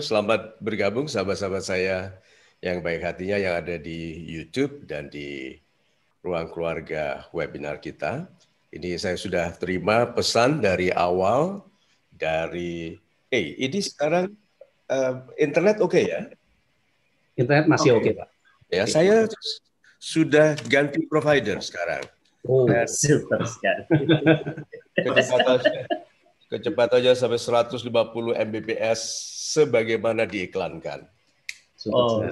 Selamat bergabung sahabat-sahabat saya yang baik hatinya yang ada di YouTube dan di ruang keluarga webinar kita. Ini saya sudah terima pesan dari awal dari eh hey, ini sekarang uh, internet oke okay ya? Internet masih oke, okay. okay, Pak. Ya, saya sudah ganti provider sekarang. Oh, super sekali. Kecepatan kecepatannya sampai 150 Mbps sebagaimana diiklankan. Oh,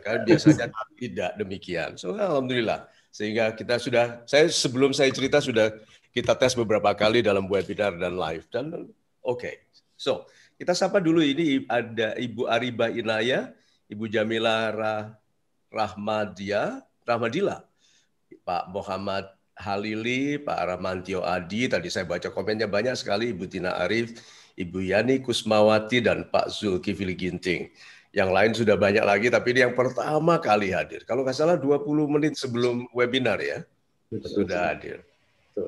kan biasanya tidak demikian. So, alhamdulillah. Sehingga kita sudah, saya sebelum saya cerita sudah kita tes beberapa kali dalam webinar dan live dan oke. Okay. So, kita sapa dulu ini ada Ibu Ariba Inaya, Ibu Jamila Rah Rahmadia, Rahmadila, Pak Muhammad Halili, Pak Ramantio Adi, tadi saya baca komennya banyak sekali, Ibu Tina Arif, Ibu Yani Kusmawati dan Pak Zulkifli Ginting. Yang lain sudah banyak lagi, tapi ini yang pertama kali hadir. Kalau nggak salah 20 menit sebelum webinar ya, Betul. sudah hadir.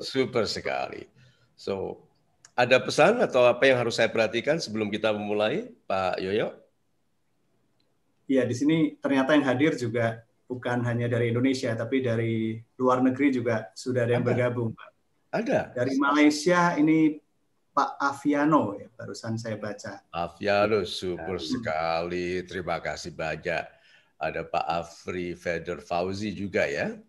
Super sekali. So, ada pesan atau apa yang harus saya perhatikan sebelum kita memulai, Pak Yoyo? Ya, di sini ternyata yang hadir juga bukan hanya dari Indonesia, tapi dari luar negeri juga sudah ada yang ada. bergabung, Pak. Ada. Dari Malaysia ini Pak Aviano ya, barusan saya baca. Aviano, super eh, sekali. Terima kasih banyak. Ada Pak Afri Feder Fauzi juga ya.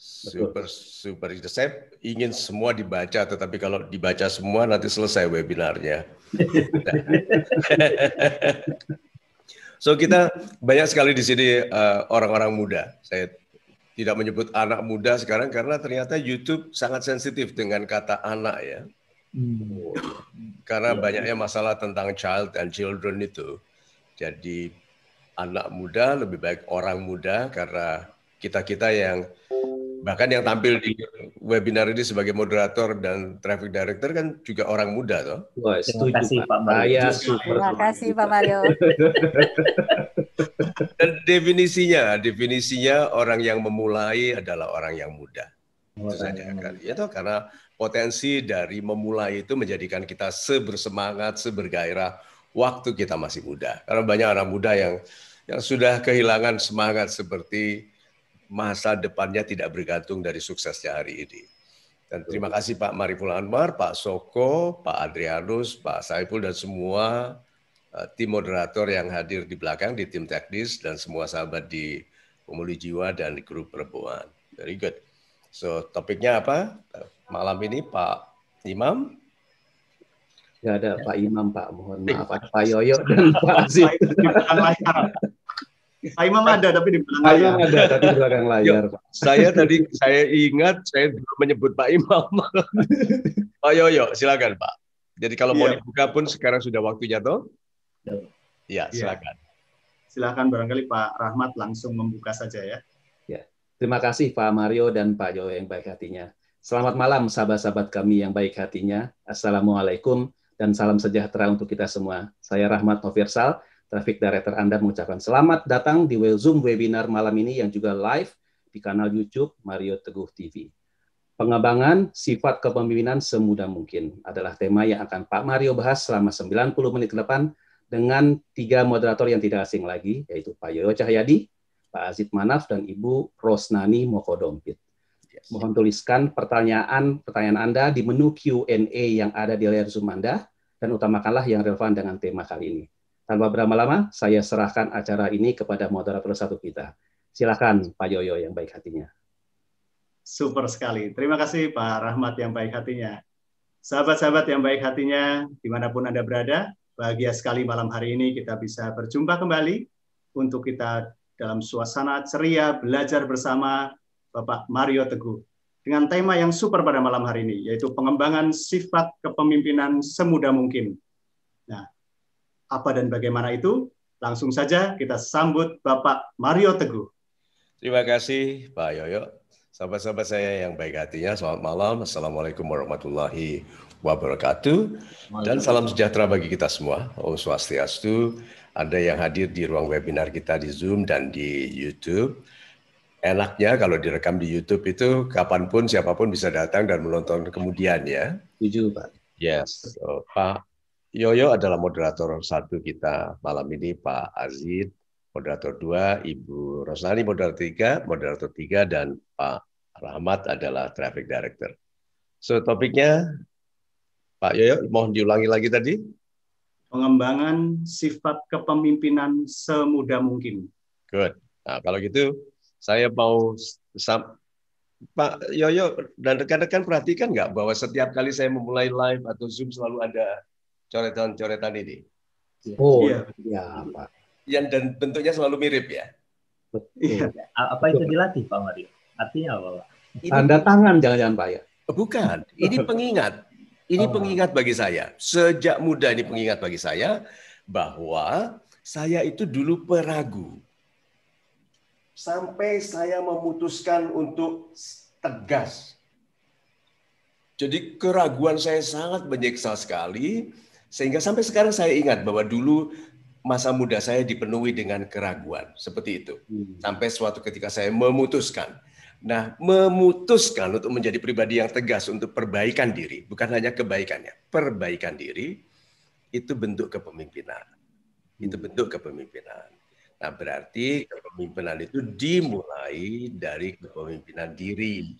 Super, super. Saya ingin semua dibaca, tetapi kalau dibaca semua nanti selesai webinarnya. so kita banyak sekali di sini orang eh, orang-orang muda. Saya tidak menyebut anak muda sekarang karena ternyata YouTube sangat sensitif dengan kata anak ya. Hmm. Karena iya, banyaknya iya. masalah tentang child and children itu. Jadi anak muda lebih baik orang muda karena kita-kita yang bahkan yang tampil di webinar ini sebagai moderator dan traffic director kan juga orang muda toh. Terima kasih Pak Mario. Terima kasih Pak Mario. dan definisinya, definisinya orang yang memulai adalah orang yang muda. itu saja kan. Ya toh karena potensi dari memulai itu menjadikan kita sebersemangat, sebergairah waktu kita masih muda. Karena banyak anak muda yang yang sudah kehilangan semangat seperti masa depannya tidak bergantung dari suksesnya hari ini. Dan terima kasih Pak Mariful Anwar, Pak Soko, Pak Adrianus, Pak Saiful dan semua eh, tim moderator yang hadir di belakang di tim teknis dan semua sahabat di Pemuli Jiwa dan di grup perempuan. Very good. So topiknya apa? malam ini Pak Imam. Gak ada Pak Imam Pak, mohon maaf Pak, Pak Yoyo dan Pak Aziz. Pak Imam ada tapi di belakang Pak Imam ada tapi di belakang layar. Pak. Saya tadi saya ingat saya belum menyebut Pak Imam. Pak Yoyo, silakan Pak. Jadi kalau mau iya. dibuka pun sekarang sudah waktunya toh? Ya, silakan. Silakan barangkali Pak Rahmat langsung membuka saja ya. Ya. Terima kasih Pak Mario dan Pak Yoyo yang baik hatinya. Selamat malam sahabat-sahabat kami yang baik hatinya. Assalamualaikum dan salam sejahtera untuk kita semua. Saya Rahmat Novirsal, Traffic Director Anda mengucapkan selamat datang di Zoom webinar malam ini yang juga live di kanal YouTube Mario Teguh TV. Pengembangan sifat kepemimpinan semudah mungkin adalah tema yang akan Pak Mario bahas selama 90 menit ke depan dengan tiga moderator yang tidak asing lagi, yaitu Pak Yoyo Cahyadi, Pak Azid Manaf, dan Ibu Rosnani Mokodompit. Mohon tuliskan pertanyaan-pertanyaan Anda di menu Q&A yang ada di layar Zoom Anda, dan utamakanlah yang relevan dengan tema kali ini. Tanpa berlama-lama, saya serahkan acara ini kepada moderator satu kita. Silakan Pak Yoyo yang baik hatinya. Super sekali. Terima kasih Pak Rahmat yang baik hatinya. Sahabat-sahabat yang baik hatinya, dimanapun Anda berada, bahagia sekali malam hari ini kita bisa berjumpa kembali untuk kita dalam suasana ceria, belajar bersama, Bapak Mario Teguh dengan tema yang super pada malam hari ini, yaitu pengembangan sifat kepemimpinan semudah mungkin. Nah, apa dan bagaimana itu? Langsung saja kita sambut Bapak Mario Teguh. Terima kasih Pak Yoyo. Sahabat-sahabat saya yang baik hatinya, selamat malam. Assalamualaikum warahmatullahi wabarakatuh. Dan salam sejahtera bagi kita semua. Om Swastiastu. Ada yang hadir di ruang webinar kita di Zoom dan di YouTube enaknya kalau direkam di YouTube itu kapanpun siapapun bisa datang dan menonton kemudian ya. Setuju Pak. Yes. So, Pak Yoyo adalah moderator satu kita malam ini Pak Aziz moderator dua, Ibu Rosnani moderator tiga, moderator tiga dan Pak Rahmat adalah traffic director. So topiknya Pak Yoyo mohon diulangi lagi tadi. Pengembangan sifat kepemimpinan semudah mungkin. Good. Nah, kalau gitu saya mau Pak Yoyo dan rekan-rekan perhatikan nggak bahwa setiap kali saya memulai live atau Zoom selalu ada coretan-coretan ini. Oh, iya, ya, Pak. Yang dan bentuknya selalu mirip ya. Betul. Iya. Apa itu dilatih Pak Mario? Artinya apa Pak? Tanda tangan jangan-jangan Pak ya? Bukan, ini pengingat. Ini oh. pengingat bagi saya. Sejak muda ini pengingat bagi saya bahwa saya itu dulu peragu sampai saya memutuskan untuk tegas. Jadi keraguan saya sangat menyiksa sekali sehingga sampai sekarang saya ingat bahwa dulu masa muda saya dipenuhi dengan keraguan seperti itu. Hmm. Sampai suatu ketika saya memutuskan. Nah, memutuskan untuk menjadi pribadi yang tegas untuk perbaikan diri, bukan hanya kebaikannya. Perbaikan diri itu bentuk kepemimpinan. Itu hmm. bentuk kepemimpinan. Nah, berarti kepemimpinan itu dimulai dari kepemimpinan diri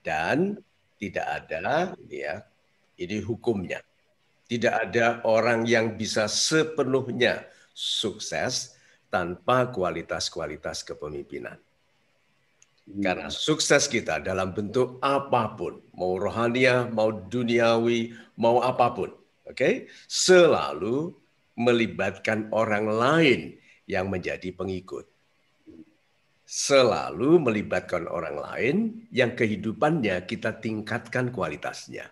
dan tidak ada ya ini hukumnya. Tidak ada orang yang bisa sepenuhnya sukses tanpa kualitas-kualitas kepemimpinan. Hmm. Karena sukses kita dalam bentuk apapun, mau rohania, mau duniawi, mau apapun, oke, okay? selalu melibatkan orang lain yang menjadi pengikut. Selalu melibatkan orang lain yang kehidupannya kita tingkatkan kualitasnya.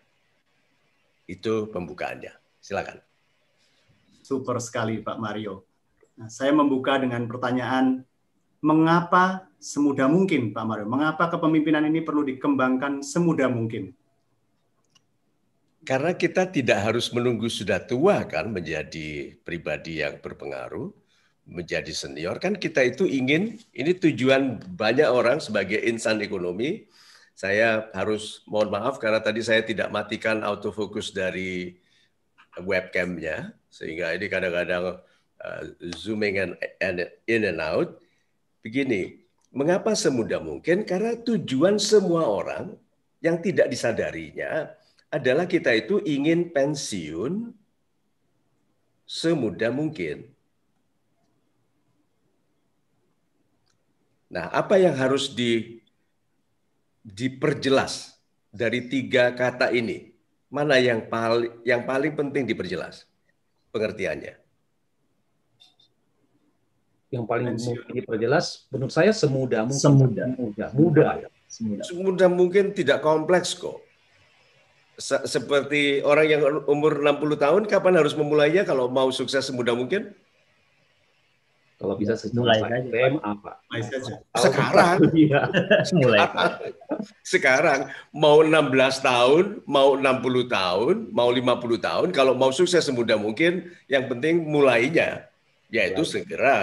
Itu pembukaannya. Silakan. Super sekali Pak Mario. Nah, saya membuka dengan pertanyaan, mengapa semudah mungkin Pak Mario? Mengapa kepemimpinan ini perlu dikembangkan semudah mungkin? Karena kita tidak harus menunggu sudah tua kan menjadi pribadi yang berpengaruh, menjadi senior kan kita itu ingin ini tujuan banyak orang sebagai insan ekonomi saya harus mohon maaf karena tadi saya tidak matikan autofocus dari webcamnya sehingga ini kadang-kadang uh, zooming and, and in and out begini mengapa semudah mungkin karena tujuan semua orang yang tidak disadarinya adalah kita itu ingin pensiun semudah mungkin Nah, apa yang harus di, diperjelas dari tiga kata ini? Mana yang paling yang paling penting diperjelas pengertiannya? Yang paling mungkin diperjelas, menurut saya semudah mungkin. Semudah. Semudah. Mudah. Semudah. semudah mungkin tidak kompleks kok. Seperti orang yang umur 60 tahun, kapan harus memulainya kalau mau sukses semudah mungkin? Kalau bisa mulai saja. SMA, apa? Mulai saja. Sekarang. Iya, mulai. Sekarang mau 16 tahun, mau 60 tahun, mau 50 tahun, kalau mau sukses semudah mungkin, yang penting mulainya yaitu ya. segera.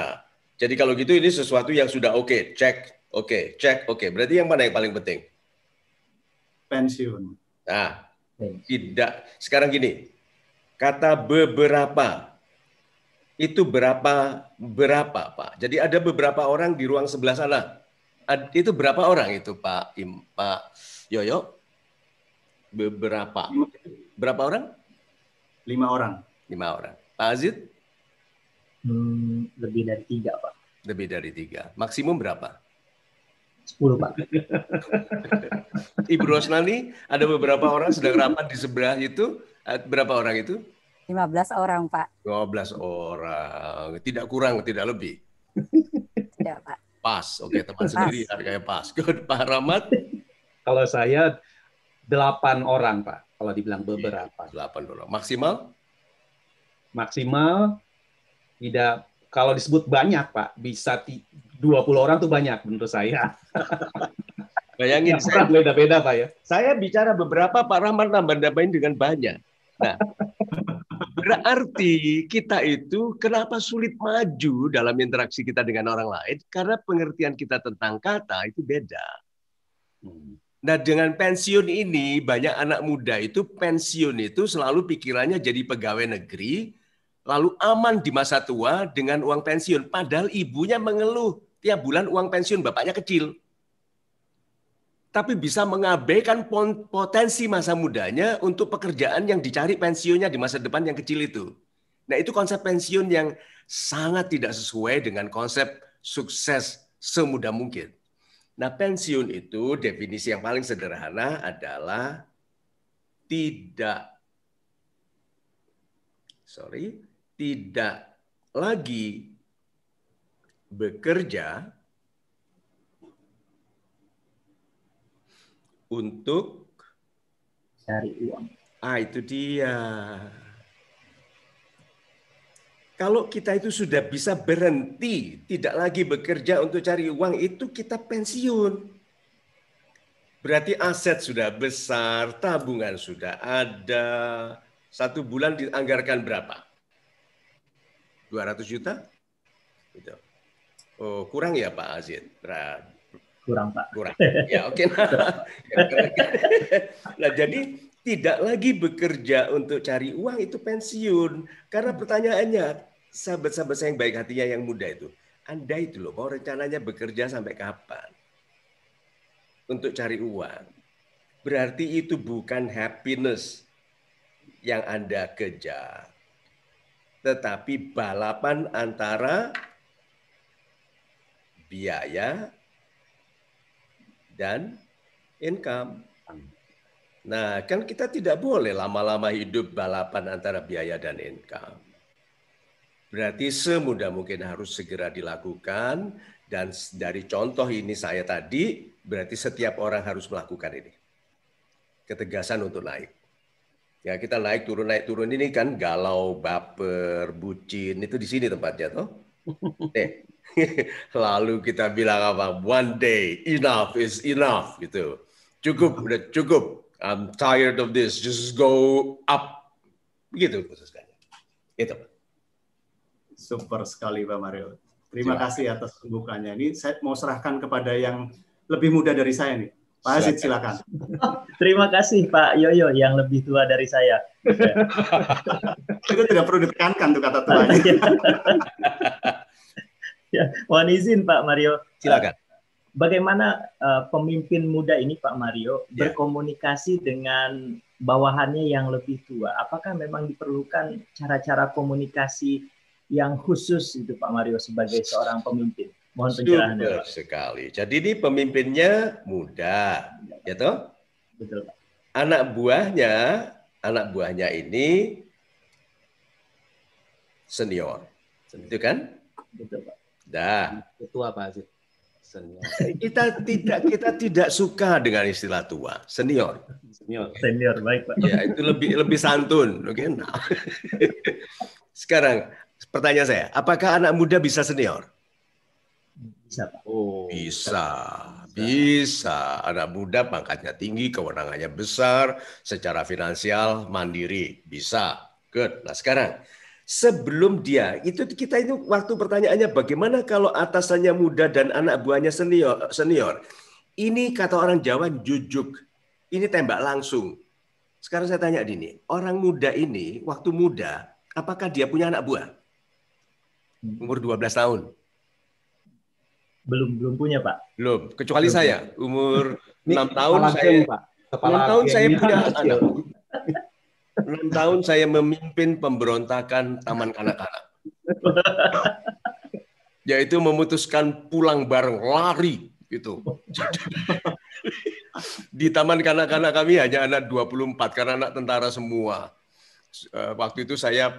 Jadi kalau gitu ini sesuatu yang sudah oke, okay, cek, oke, okay, cek, oke. Okay. Berarti yang mana yang paling penting? Pensiun. Nah, tidak. Sekarang gini, kata beberapa itu berapa berapa Pak? Jadi ada beberapa orang di ruang sebelah sana. Itu berapa orang itu Pak Im, Pak Yoyo? Beberapa? Berapa orang? Lima orang. Lima orang. Pak Azid? Hmm, lebih dari tiga Pak. Lebih dari tiga. Maksimum berapa? Sepuluh Pak. Ibu Rosnani, ada beberapa orang sedang rapat di sebelah itu. Berapa orang itu? 15 orang, Pak. 12 orang. Tidak kurang, tidak lebih. Tidak, Pak. Pas. Oke, teman pas. sendiri harganya pas. Good, Pak Rahmat. Kalau saya 8 orang, Pak. Kalau dibilang iya, beberapa. 8 orang. Maksimal? Maksimal tidak kalau disebut banyak, Pak. Bisa 20 orang tuh banyak menurut saya. Bayangin ya, saya beda-beda Pak ya. Saya bicara beberapa Pak Rahmat nambah-nambahin dengan banyak. Nah, Berarti kita itu kenapa sulit maju dalam interaksi kita dengan orang lain karena pengertian kita tentang kata itu beda. Hmm. Nah dengan pensiun ini banyak anak muda itu pensiun itu selalu pikirannya jadi pegawai negeri lalu aman di masa tua dengan uang pensiun padahal ibunya mengeluh tiap bulan uang pensiun bapaknya kecil tapi bisa mengabaikan potensi masa mudanya untuk pekerjaan yang dicari pensiunnya di masa depan yang kecil itu. Nah, itu konsep pensiun yang sangat tidak sesuai dengan konsep sukses semudah mungkin. Nah, pensiun itu definisi yang paling sederhana adalah tidak sorry, tidak lagi bekerja untuk cari uang. Ah, itu dia. Kalau kita itu sudah bisa berhenti, tidak lagi bekerja untuk cari uang, itu kita pensiun. Berarti aset sudah besar, tabungan sudah ada. Satu bulan dianggarkan berapa? 200 juta? Gitu. Oh, kurang ya Pak Azid? kurang pak kurang ya oke okay. nah jadi tidak lagi bekerja untuk cari uang itu pensiun karena pertanyaannya sahabat-sahabat saya yang baik hatinya yang muda itu anda itu loh mau rencananya bekerja sampai kapan untuk cari uang berarti itu bukan happiness yang anda kejar tetapi balapan antara biaya dan income. Nah, kan kita tidak boleh lama-lama hidup balapan antara biaya dan income. Berarti semudah mungkin harus segera dilakukan dan dari contoh ini saya tadi berarti setiap orang harus melakukan ini. Ketegasan untuk naik. Ya, kita naik turun naik turun ini kan galau, baper, bucin itu di sini tempatnya toh. Nih, Lalu kita bilang apa? One day, enough is enough gitu. Cukup, udah cukup. I'm tired of this. Just go up. gitu khususnya. Itu. Super sekali Pak Mario. Terima silakan. kasih atas pembukanya Ini saya mau serahkan kepada yang lebih muda dari saya nih. Pak Aziz silakan. Terima kasih Pak Yoyo yang lebih tua dari saya. Itu tidak perlu ditekankan tuh kata tuanya ya, mohon izin Pak Mario. Silakan. Eh, bagaimana uh, pemimpin muda ini Pak Mario ya. berkomunikasi dengan bawahannya yang lebih tua? Apakah memang diperlukan cara-cara komunikasi yang khusus itu Pak Mario sebagai seorang pemimpin? Mohon pencerahannya. sekali. Jadi ini pemimpinnya muda, ya toh? Betul. Pak. Anak buahnya, anak buahnya ini senior. Itu kan? Betul, Pak. Dah. Tua Pak Aziz. Senior. kita tidak kita tidak suka dengan istilah tua, senior. Senior, senior baik Pak. Ya, itu lebih lebih santun, oke. Okay? Nah. Sekarang pertanyaan saya, apakah anak muda bisa senior? Bisa Pak. Oh, bisa. Bisa. bisa. Anak muda pangkatnya tinggi, kewenangannya besar, secara finansial mandiri, bisa. Good. Nah, sekarang sebelum dia itu kita itu waktu pertanyaannya bagaimana kalau atasannya muda dan anak buahnya senior senior ini kata orang Jawa jujuk ini tembak langsung sekarang saya tanya Dini orang muda ini waktu muda apakah dia punya anak buah umur 12 tahun belum belum punya pak belum kecuali belum. saya umur enam tahun saya enam tahun saya punya anak enam tahun saya memimpin pemberontakan Taman Kanak-kanak. Yaitu memutuskan pulang bareng, lari gitu. Di Taman Kanak-kanak kami hanya anak 24 karena anak tentara semua. Eh, waktu itu saya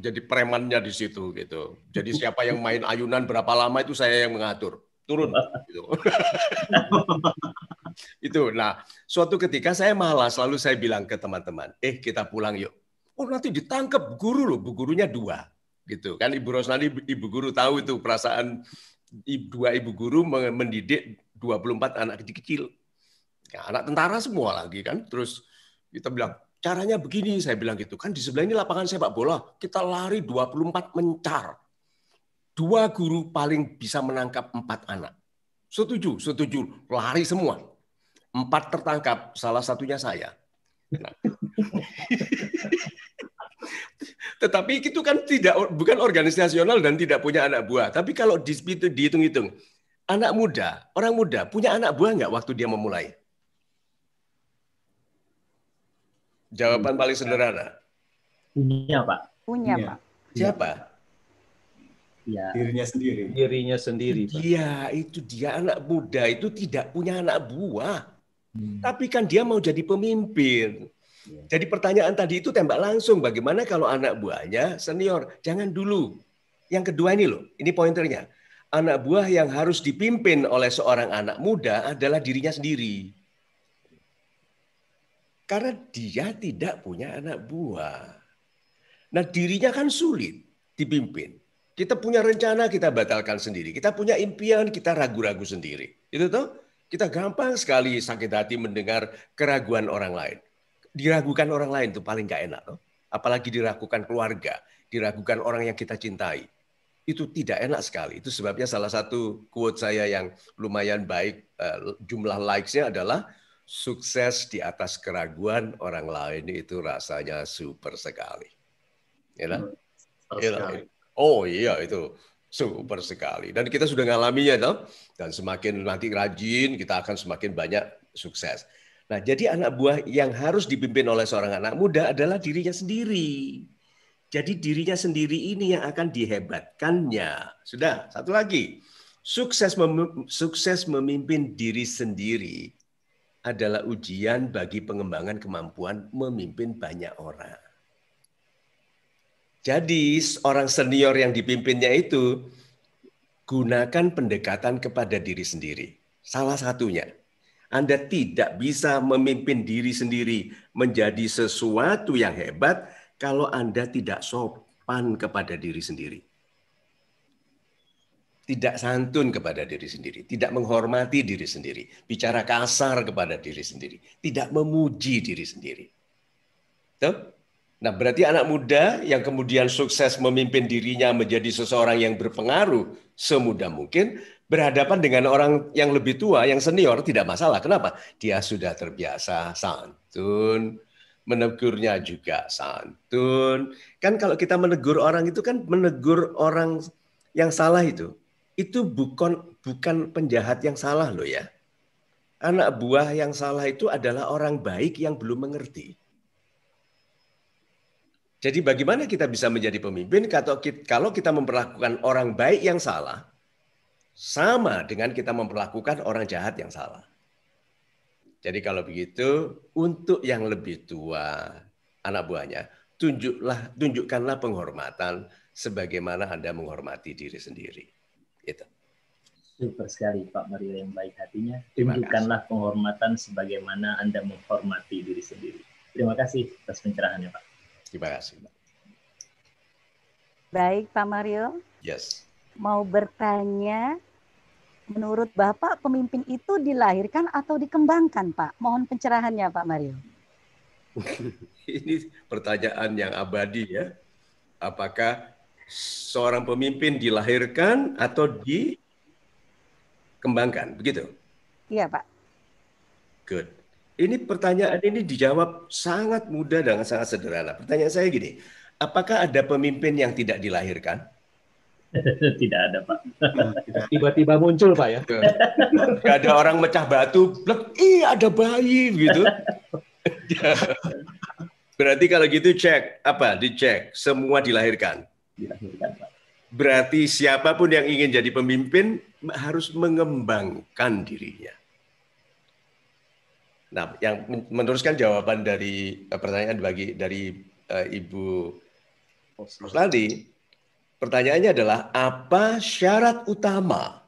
jadi premannya di situ gitu. Jadi siapa yang main ayunan berapa lama itu saya yang mengatur turun gitu. itu nah suatu ketika saya malas lalu saya bilang ke teman-teman eh kita pulang yuk oh nanti ditangkap guru loh bu gurunya dua gitu kan ibu Rosnani ibu guru tahu itu perasaan dua ibu guru mendidik 24 anak kecil-kecil ya, anak tentara semua lagi kan terus kita bilang caranya begini saya bilang gitu kan di sebelah ini lapangan sepak bola kita lari 24 mencar dua guru paling bisa menangkap empat anak. Setuju, setuju. Lari semua. Empat tertangkap, salah satunya saya. Nah. Tetapi itu kan tidak bukan organisasional dan tidak punya anak buah. Tapi kalau dihitung-hitung, anak muda, orang muda punya anak buah nggak waktu dia memulai? Jawaban hmm. paling sederhana. Punya, Pak. Punya, Pak. Siapa? ya. dirinya sendiri. Dirinya sendiri. Iya, itu dia anak muda itu tidak punya anak buah. Hmm. Tapi kan dia mau jadi pemimpin. Ya. Jadi pertanyaan tadi itu tembak langsung. Bagaimana kalau anak buahnya senior? Jangan dulu. Yang kedua ini loh, ini pointernya. Anak buah yang harus dipimpin oleh seorang anak muda adalah dirinya sendiri. Karena dia tidak punya anak buah. Nah dirinya kan sulit dipimpin. Kita punya rencana, kita batalkan sendiri. Kita punya impian, kita ragu-ragu sendiri. Itu tuh kita gampang sekali sakit hati mendengar keraguan orang lain. Diragukan orang lain itu paling gak enak. Loh. Apalagi diragukan keluarga, diragukan orang yang kita cintai. Itu tidak enak sekali. Itu sebabnya salah satu quote saya yang lumayan baik, eh, jumlah likes-nya adalah, sukses di atas keraguan orang lain itu rasanya super sekali. Ya, you know? you Oh iya itu super sekali. Dan kita sudah ngalaminya toh. Dan semakin nanti rajin kita akan semakin banyak sukses. Nah, jadi anak buah yang harus dipimpin oleh seorang anak muda adalah dirinya sendiri. Jadi dirinya sendiri ini yang akan dihebatkannya. Sudah, satu lagi. Sukses mem sukses memimpin diri sendiri adalah ujian bagi pengembangan kemampuan memimpin banyak orang. Jadi orang senior yang dipimpinnya itu gunakan pendekatan kepada diri sendiri. Salah satunya, Anda tidak bisa memimpin diri sendiri menjadi sesuatu yang hebat kalau Anda tidak sopan kepada diri sendiri. Tidak santun kepada diri sendiri, tidak menghormati diri sendiri, bicara kasar kepada diri sendiri, tidak memuji diri sendiri. Tuh? Nah, berarti anak muda yang kemudian sukses memimpin dirinya menjadi seseorang yang berpengaruh semudah mungkin berhadapan dengan orang yang lebih tua, yang senior tidak masalah. Kenapa? Dia sudah terbiasa santun, menegurnya juga santun. Kan kalau kita menegur orang itu kan menegur orang yang salah itu. Itu bukan bukan penjahat yang salah loh ya. Anak buah yang salah itu adalah orang baik yang belum mengerti jadi bagaimana kita bisa menjadi pemimpin kalau kita memperlakukan orang baik yang salah sama dengan kita memperlakukan orang jahat yang salah. Jadi kalau begitu untuk yang lebih tua anak buahnya tunjuklah tunjukkanlah penghormatan sebagaimana Anda menghormati diri sendiri. Itu. Super sekali Pak Mario yang baik hatinya. Tunjukkanlah penghormatan sebagaimana Anda menghormati diri sendiri. Terima kasih atas pencerahannya Pak. Terima kasih. Baik, Pak Mario. Yes. Mau bertanya, menurut Bapak pemimpin itu dilahirkan atau dikembangkan, Pak? Mohon pencerahannya, Pak Mario. Ini pertanyaan yang abadi ya. Apakah seorang pemimpin dilahirkan atau dikembangkan? Begitu? Iya, Pak. Good. Ini pertanyaan ini dijawab sangat mudah dengan sangat sederhana. Pertanyaan saya gini, apakah ada pemimpin yang tidak dilahirkan? Tidak ada, Pak. Nah, Tiba-tiba muncul, Pak ya. Gak ada orang mecah batu, blek, ih ada bayi gitu. Berarti kalau gitu cek apa? Dicek semua dilahirkan. Berarti siapapun yang ingin jadi pemimpin harus mengembangkan dirinya. Nah, yang meneruskan jawaban dari eh, pertanyaan bagi dari uh, Ibu Rosladi, pertanyaannya adalah apa syarat utama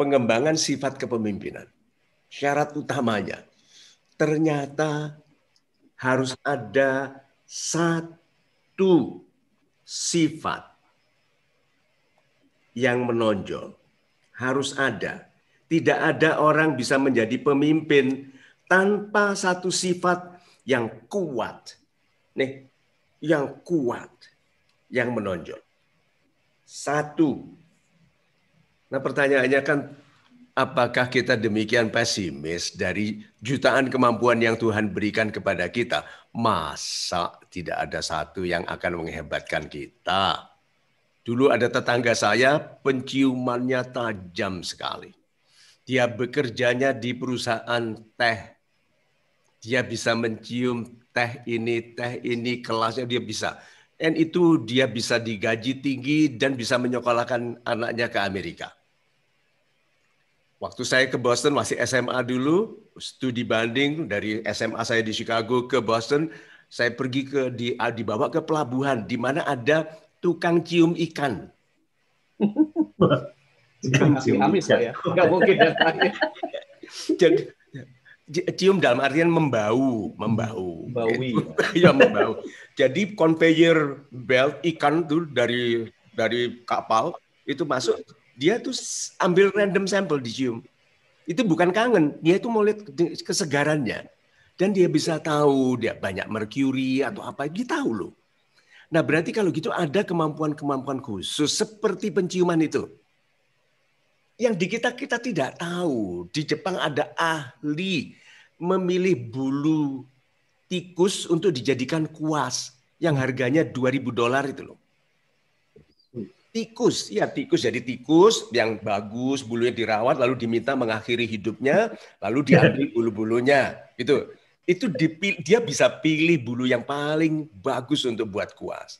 pengembangan sifat kepemimpinan? Syarat utamanya ternyata harus ada satu sifat yang menonjol. Harus ada. Tidak ada orang bisa menjadi pemimpin tanpa satu sifat yang kuat. Nih, yang kuat, yang menonjol. Satu. Nah pertanyaannya kan apakah kita demikian pesimis dari jutaan kemampuan yang Tuhan berikan kepada kita? Masa tidak ada satu yang akan menghebatkan kita? Dulu ada tetangga saya penciumannya tajam sekali. Dia bekerjanya di perusahaan teh dia bisa mencium teh ini, teh ini, kelasnya dia bisa. Dan itu dia bisa digaji tinggi dan bisa menyekolahkan anaknya ke Amerika. Waktu saya ke Boston masih SMA dulu, studi banding dari SMA saya di Chicago ke Boston, saya pergi ke di dibawa ke pelabuhan di mana ada tukang cium ikan. Tukang cium ya? ikan. Amis ya. mungkin ya? Jadi cium dalam artian membau, membau. Membaui. ya membau. Jadi conveyor belt ikan tuh dari dari kapal itu masuk, dia tuh ambil random sampel dicium. Itu bukan kangen, dia itu mau lihat kesegarannya. Dan dia bisa tahu dia banyak merkuri atau apa, dia tahu loh. Nah berarti kalau gitu ada kemampuan-kemampuan khusus seperti penciuman itu yang di kita kita tidak tahu. Di Jepang ada ahli memilih bulu tikus untuk dijadikan kuas yang harganya 2000 dolar itu loh. Tikus, ya tikus jadi tikus yang bagus, bulunya dirawat lalu diminta mengakhiri hidupnya, lalu diambil bulu-bulunya. itu Itu dipilih, dia bisa pilih bulu yang paling bagus untuk buat kuas.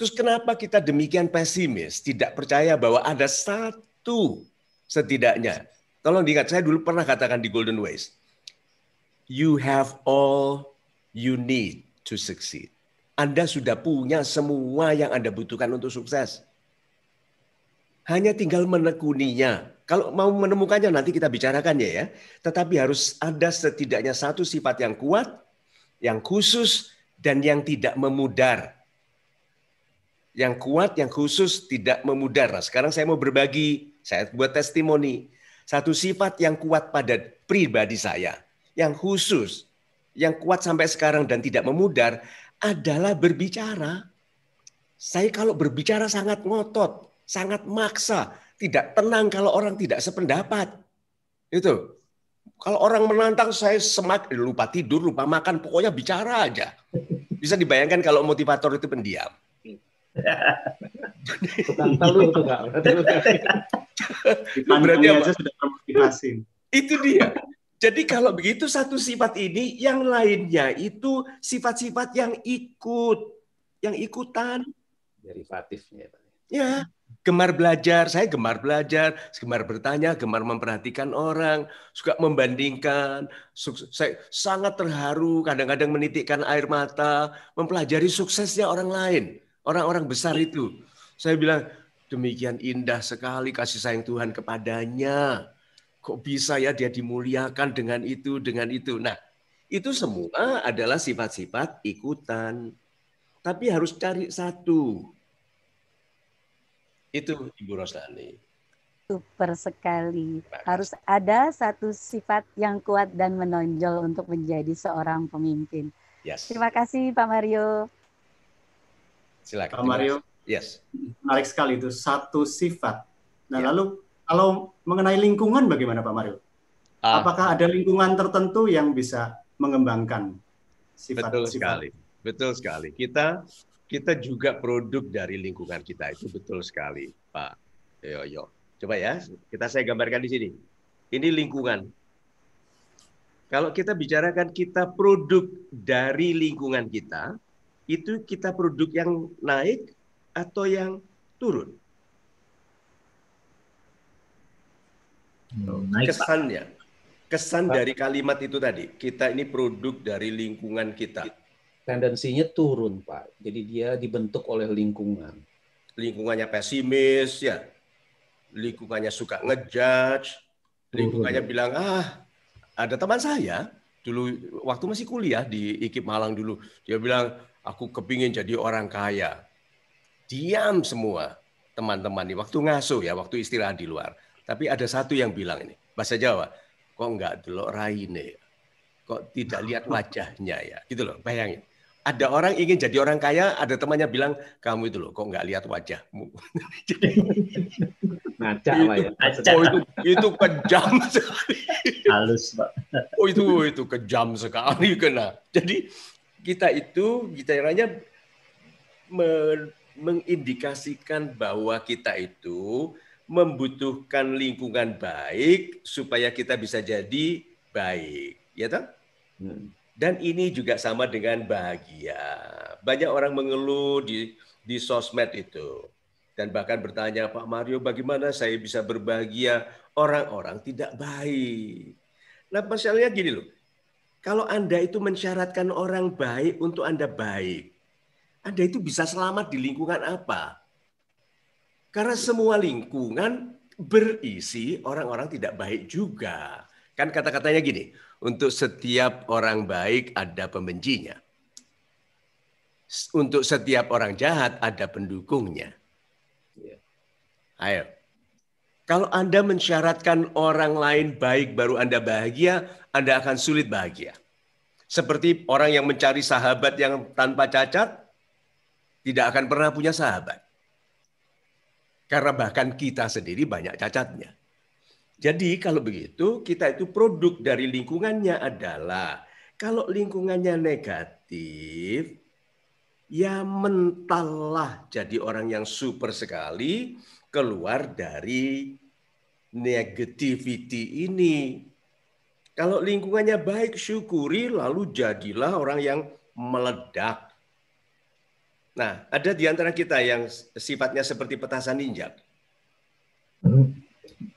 Terus kenapa kita demikian pesimis, tidak percaya bahwa ada satu satu setidaknya. Tolong diingat, saya dulu pernah katakan di Golden Ways. You have all you need to succeed. Anda sudah punya semua yang Anda butuhkan untuk sukses. Hanya tinggal menekuninya. Kalau mau menemukannya nanti kita bicarakannya ya. Tetapi harus ada setidaknya satu sifat yang kuat, yang khusus, dan yang tidak memudar yang kuat, yang khusus, tidak memudar. Nah, sekarang saya mau berbagi saya buat testimoni. Satu sifat yang kuat pada pribadi saya, yang khusus, yang kuat sampai sekarang dan tidak memudar adalah berbicara. Saya kalau berbicara sangat ngotot, sangat maksa, tidak tenang kalau orang tidak sependapat. Itu. Kalau orang menantang saya semak lupa tidur, lupa makan, pokoknya bicara aja. Bisa dibayangkan kalau motivator itu pendiam. Itu dia. Jadi kalau begitu satu sifat ini, yang lainnya itu sifat-sifat yang ikut, yang ikutan. Derivatifnya. Ya, gemar belajar. Saya gemar belajar, gemar bertanya, gemar memperhatikan orang, suka membandingkan. Saya sangat terharu, kadang-kadang menitikkan air mata, mempelajari suksesnya orang lain Orang-orang besar itu. Saya bilang, demikian indah sekali kasih sayang Tuhan kepadanya. Kok bisa ya dia dimuliakan dengan itu, dengan itu. Nah, itu semua adalah sifat-sifat ikutan. Tapi harus cari satu. Itu Ibu Roslani. Super sekali. Harus ada satu sifat yang kuat dan menonjol untuk menjadi seorang pemimpin. Yes. Terima kasih Pak Mario. Silakan. Pak Mario. Yes. Menarik sekali itu satu sifat. Nah, yeah. lalu kalau mengenai lingkungan bagaimana Pak Mario? Ah. Apakah ada lingkungan tertentu yang bisa mengembangkan sifat? Betul sifat? sekali, betul sekali. Kita kita juga produk dari lingkungan kita itu betul sekali, Pak Yoyo. Coba ya, kita saya gambarkan di sini. Ini lingkungan. Kalau kita bicarakan kita produk dari lingkungan kita, itu kita produk yang naik atau yang turun? Hmm, hmm naik, Kesannya, kesan dari kalimat itu tadi, kita ini produk dari lingkungan kita. Tendensinya turun, Pak. Jadi dia dibentuk oleh lingkungan. Lingkungannya pesimis, ya. Lingkungannya suka ngejudge. Lingkungannya turun. bilang, ah, ada teman saya dulu waktu masih kuliah di IKIP Malang dulu. Dia bilang, aku kepingin jadi orang kaya. Diam semua teman-teman di waktu ngasuh ya, waktu istirahat di luar. Tapi ada satu yang bilang ini, bahasa Jawa, kok enggak delok raine ya? kok tidak lihat wajahnya ya gitu loh bayangin ada orang ingin jadi orang kaya ada temannya bilang kamu itu loh kok enggak lihat wajahmu ngaca ya? itu, ya. oh itu itu kejam sekali halus pak oh itu oh, itu kejam sekali kena jadi kita itu gitarannya me mengindikasikan bahwa kita itu membutuhkan lingkungan baik supaya kita bisa jadi baik, ya toh? Hmm. Dan ini juga sama dengan bahagia. Banyak orang mengeluh di di sosmed itu dan bahkan bertanya Pak Mario bagaimana saya bisa berbahagia orang-orang tidak baik. Nah masalahnya gini loh, kalau Anda itu mensyaratkan orang baik untuk Anda baik, Anda itu bisa selamat di lingkungan apa? Karena semua lingkungan berisi orang-orang tidak baik juga. Kan kata-katanya gini, untuk setiap orang baik ada pembencinya. Untuk setiap orang jahat ada pendukungnya. Iya. Ayo, kalau Anda mensyaratkan orang lain baik baru Anda bahagia, Anda akan sulit bahagia. Seperti orang yang mencari sahabat yang tanpa cacat, tidak akan pernah punya sahabat. Karena bahkan kita sendiri banyak cacatnya. Jadi kalau begitu, kita itu produk dari lingkungannya adalah kalau lingkungannya negatif, ya mentallah jadi orang yang super sekali keluar dari negativity ini. Kalau lingkungannya baik, syukuri, lalu jadilah orang yang meledak. Nah, ada di antara kita yang sifatnya seperti petasan ninja. Hmm.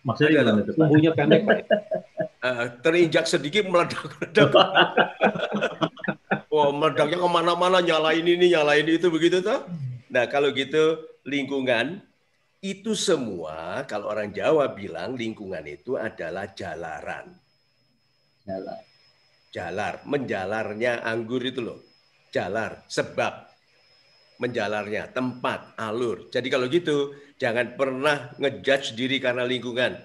Maksudnya gimana itu? pendek, Pak. Uh, terinjak sedikit meledak-ledak. Wow, meledaknya kemana-mana, nyalain ini, nyalain itu, begitu tuh. Nah, kalau gitu lingkungan itu semua kalau orang Jawa bilang lingkungan itu adalah jalaran. Jalar. Jalar, menjalarnya anggur itu loh. Jalar, sebab menjalarnya, tempat, alur. Jadi kalau gitu jangan pernah ngejudge diri karena lingkungan.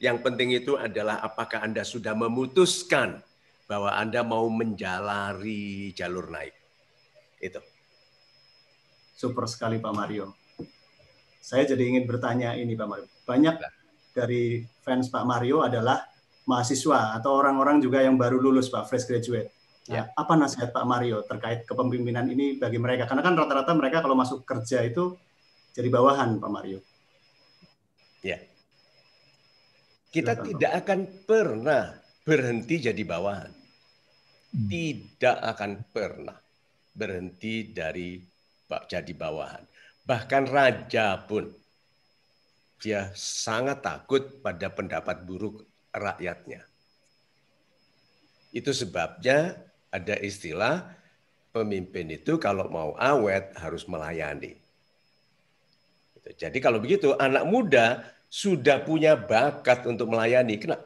Yang penting itu adalah apakah Anda sudah memutuskan bahwa Anda mau menjalari jalur naik. Itu. Super sekali Pak Mario. Saya jadi ingin bertanya ini Pak Mario. Banyak dari fans Pak Mario adalah mahasiswa atau orang-orang juga yang baru lulus Pak, fresh graduate. Nah, ya. Apa nasihat Pak Mario terkait kepemimpinan ini bagi mereka? Karena kan rata-rata mereka kalau masuk kerja itu jadi bawahan Pak Mario. Ya. Kita Silakan, tidak Pak. akan pernah berhenti jadi bawahan. Hmm. Tidak akan pernah berhenti dari jadi bawahan bahkan raja pun dia sangat takut pada pendapat buruk rakyatnya. Itu sebabnya ada istilah pemimpin itu kalau mau awet harus melayani. Gitu. Jadi kalau begitu anak muda sudah punya bakat untuk melayani. Kena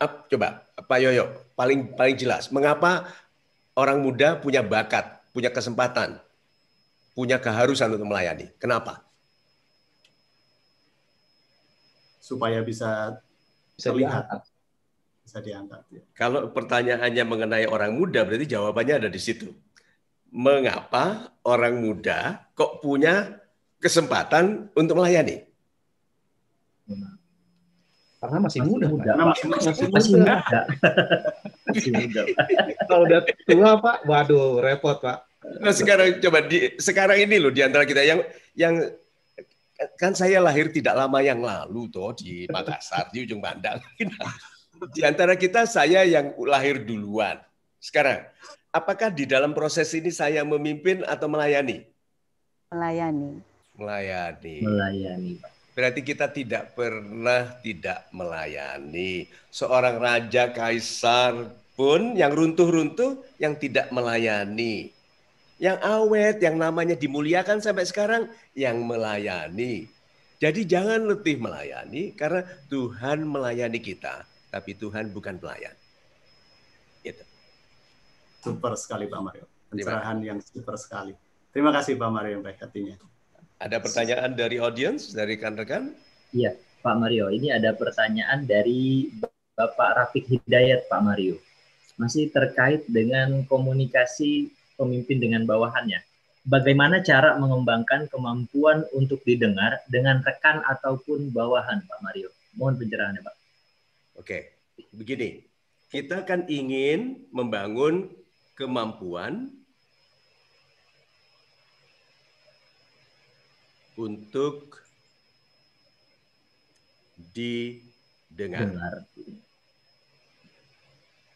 coba Pak Yoyo paling paling jelas mengapa orang muda punya bakat, punya kesempatan punya keharusan untuk melayani. Kenapa? Supaya bisa, bisa terlihat. Bisa diangkat. Ya. Kalau pertanyaannya mengenai orang muda, berarti jawabannya ada di situ. Mengapa orang muda kok punya kesempatan untuk melayani? Karena masih, muda. muda. Karena muda. masih muda. Kalau udah tua, Pak, waduh, repot, Pak. Nah sekarang coba di sekarang ini loh di antara kita yang yang kan saya lahir tidak lama yang lalu toh di Makassar di ujung Bandang. Di antara kita saya yang lahir duluan. Sekarang, apakah di dalam proses ini saya memimpin atau melayani? Melayani. Melayani. Melayani. Berarti kita tidak pernah tidak melayani. Seorang raja kaisar pun yang runtuh-runtuh yang tidak melayani yang awet, yang namanya dimuliakan sampai sekarang, yang melayani. Jadi jangan letih melayani karena Tuhan melayani kita, tapi Tuhan bukan pelayan. Gitu. Super sekali Pak Mario. Pencerahan yang super sekali. Terima kasih Pak Mario yang baik hatinya. Ada pertanyaan dari audience dari rekan-rekan? Iya, Pak Mario. Ini ada pertanyaan dari Bapak Rafiq Hidayat, Pak Mario. Masih terkait dengan komunikasi pemimpin dengan bawahannya. Bagaimana cara mengembangkan kemampuan untuk didengar dengan rekan ataupun bawahan, Pak Mario? Mohon pencerahannya, Pak. Oke, begini. Kita kan ingin membangun kemampuan untuk didengar. Dengar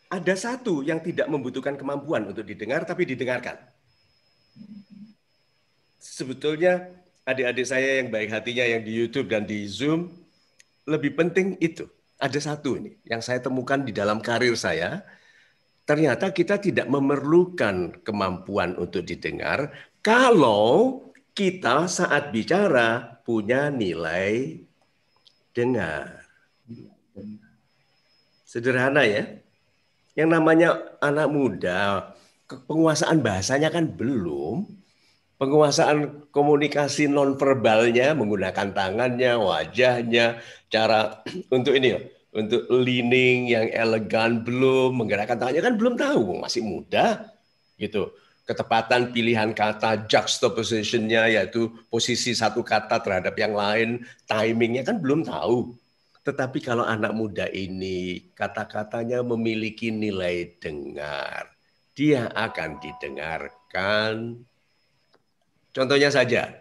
ada satu yang tidak membutuhkan kemampuan untuk didengar, tapi didengarkan. Sebetulnya adik-adik saya yang baik hatinya yang di YouTube dan di Zoom, lebih penting itu. Ada satu ini yang saya temukan di dalam karir saya, ternyata kita tidak memerlukan kemampuan untuk didengar kalau kita saat bicara punya nilai dengar. Sederhana ya yang namanya anak muda, penguasaan bahasanya kan belum, penguasaan komunikasi non verbalnya menggunakan tangannya, wajahnya, cara untuk ini untuk leaning yang elegan belum, menggerakkan tangannya kan belum tahu, masih muda gitu. Ketepatan pilihan kata, juxtapositionnya yaitu posisi satu kata terhadap yang lain, timingnya kan belum tahu tetapi kalau anak muda ini kata-katanya memiliki nilai dengar, dia akan didengarkan. Contohnya saja,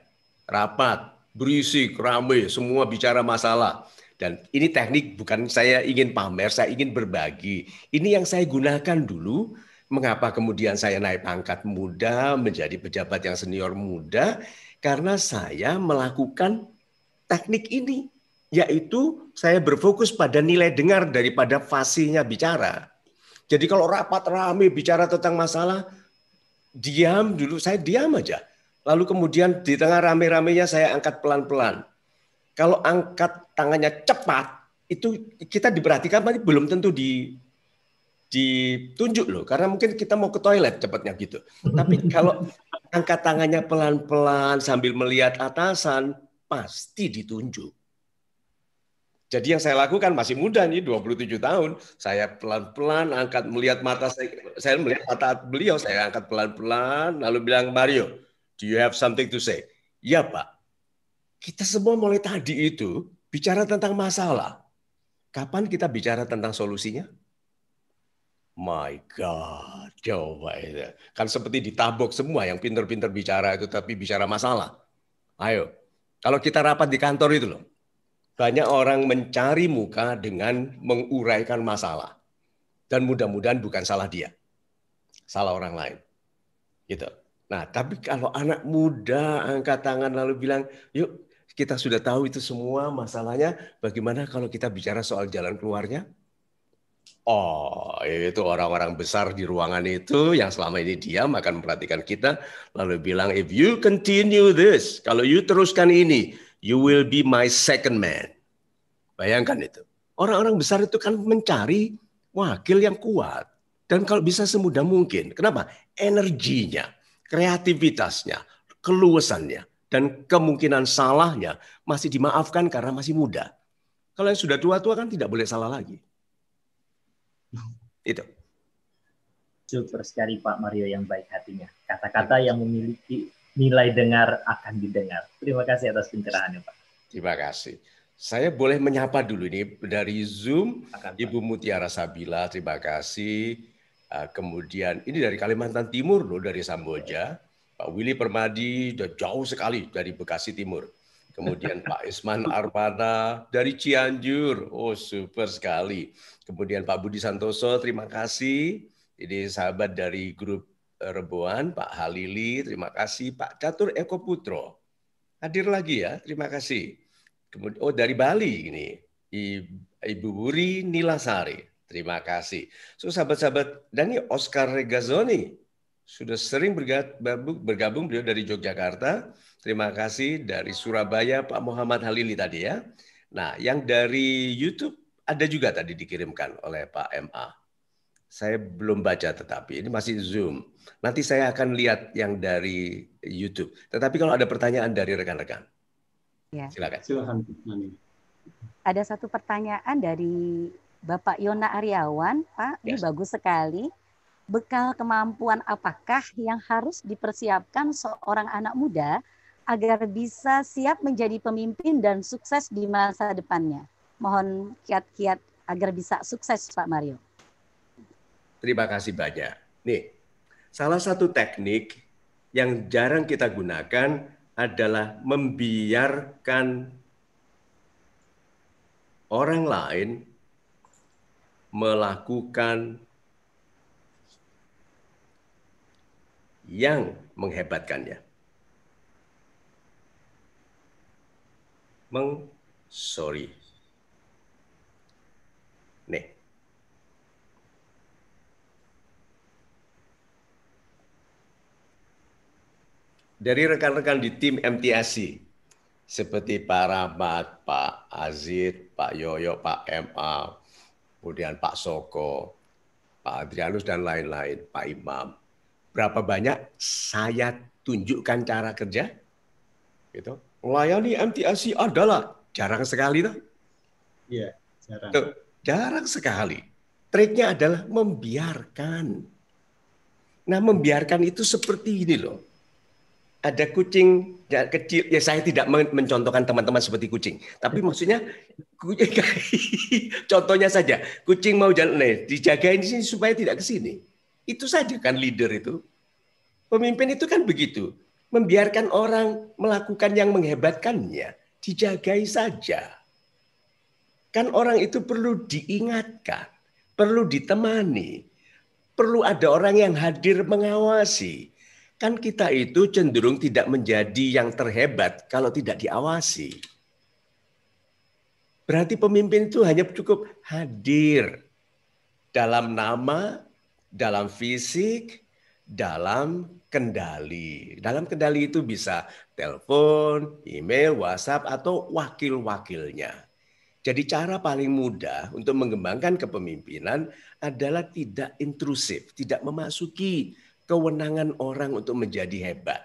rapat, berisik, ramai, semua bicara masalah. Dan ini teknik bukan saya ingin pamer, saya ingin berbagi. Ini yang saya gunakan dulu, mengapa kemudian saya naik pangkat muda, menjadi pejabat yang senior muda, karena saya melakukan teknik ini yaitu saya berfokus pada nilai dengar daripada fasinya bicara. Jadi kalau rapat rame bicara tentang masalah, diam dulu, saya diam aja. Lalu kemudian di tengah rame-ramenya saya angkat pelan-pelan. Kalau angkat tangannya cepat, itu kita diperhatikan tapi belum tentu di ditunjuk loh karena mungkin kita mau ke toilet cepatnya gitu. Tapi kalau angkat tangannya pelan-pelan sambil melihat atasan pasti ditunjuk. Jadi yang saya lakukan masih muda nih 27 tahun, saya pelan-pelan angkat melihat mata saya, saya melihat mata beliau, saya angkat pelan-pelan lalu bilang Mario, do you have something to say? Ya Pak, kita semua mulai tadi itu bicara tentang masalah. Kapan kita bicara tentang solusinya? My God, coba itu. Kan seperti ditabok semua yang pinter-pinter bicara itu tapi bicara masalah. Ayo, kalau kita rapat di kantor itu loh, banyak orang mencari muka dengan menguraikan masalah. Dan mudah-mudahan bukan salah dia. Salah orang lain. Gitu. Nah, tapi kalau anak muda angkat tangan lalu bilang, "Yuk, kita sudah tahu itu semua masalahnya, bagaimana kalau kita bicara soal jalan keluarnya?" Oh, itu orang-orang besar di ruangan itu yang selama ini diam akan memperhatikan kita lalu bilang if you continue this, kalau you teruskan ini, You will be my second man. Bayangkan itu. Orang-orang besar itu kan mencari wakil yang kuat. Dan kalau bisa semudah mungkin. Kenapa? Energinya, kreativitasnya, keluasannya, dan kemungkinan salahnya masih dimaafkan karena masih muda. Kalau yang sudah tua-tua kan tidak boleh salah lagi. Itu. Super sekali Pak Mario yang baik hatinya. Kata-kata yang memiliki nilai dengar akan didengar. Terima kasih atas pencerahannya, Pak. Terima kasih. Saya boleh menyapa dulu ini dari Zoom, akan, Ibu Mutiara Sabila, terima kasih. Ah, kemudian ini dari Kalimantan Timur loh, dari Samboja. Pak Willy Permadi jauh sekali dari Bekasi Timur. Kemudian Pak Isman Arpada dari Cianjur. Oh, super sekali. Kemudian Pak Budi Santoso, terima kasih. Ini sahabat dari grup Reboan, Pak Halili, terima kasih. Pak Catur Eko Putro, hadir lagi ya, terima kasih. Kemudian, oh dari Bali ini, Ibu Wuri Nilasari, terima kasih. So sahabat-sahabat, dan ini Oscar Regazzoni, sudah sering bergabung, bergabung beliau dari Yogyakarta. Terima kasih dari Surabaya Pak Muhammad Halili tadi ya. Nah, yang dari YouTube ada juga tadi dikirimkan oleh Pak MA. Saya belum baca tetapi ini masih Zoom. Nanti saya akan lihat yang dari YouTube. Tetapi kalau ada pertanyaan dari rekan-rekan. Ya. Silakan. Silakan. Ada satu pertanyaan dari Bapak Yona Aryawan, Pak. Yes. bagus sekali. Bekal kemampuan apakah yang harus dipersiapkan seorang anak muda agar bisa siap menjadi pemimpin dan sukses di masa depannya? Mohon kiat-kiat agar bisa sukses, Pak Mario. Terima kasih banyak. Nih, Salah satu teknik yang jarang kita gunakan adalah membiarkan orang lain melakukan yang menghebatkannya. Meng sorry, dari rekan-rekan di tim MTSC seperti Pak Rahmat, Pak Azid, Pak Yoyo, Pak MA, kemudian Pak Soko, Pak Adrianus dan lain-lain, Pak Imam. Berapa banyak saya tunjukkan cara kerja? Gitu. Melayani MTSC adalah jarang sekali dong. Iya, jarang. Tuh, jarang sekali. Triknya adalah membiarkan. Nah, membiarkan itu seperti ini loh ada kucing ya, kecil ya saya tidak mencontohkan teman-teman seperti kucing tapi maksudnya kucing contohnya saja kucing mau jalan nih dijagain di sini supaya tidak ke sini itu saja kan leader itu pemimpin itu kan begitu membiarkan orang melakukan yang menghebatkannya dijagai saja kan orang itu perlu diingatkan perlu ditemani perlu ada orang yang hadir mengawasi Kan kita itu cenderung tidak menjadi yang terhebat kalau tidak diawasi. Berarti pemimpin itu hanya cukup hadir dalam nama, dalam fisik, dalam kendali. Dalam kendali itu bisa telepon, email, WhatsApp, atau wakil-wakilnya. Jadi cara paling mudah untuk mengembangkan kepemimpinan adalah tidak intrusif, tidak memasuki kewenangan orang untuk menjadi hebat.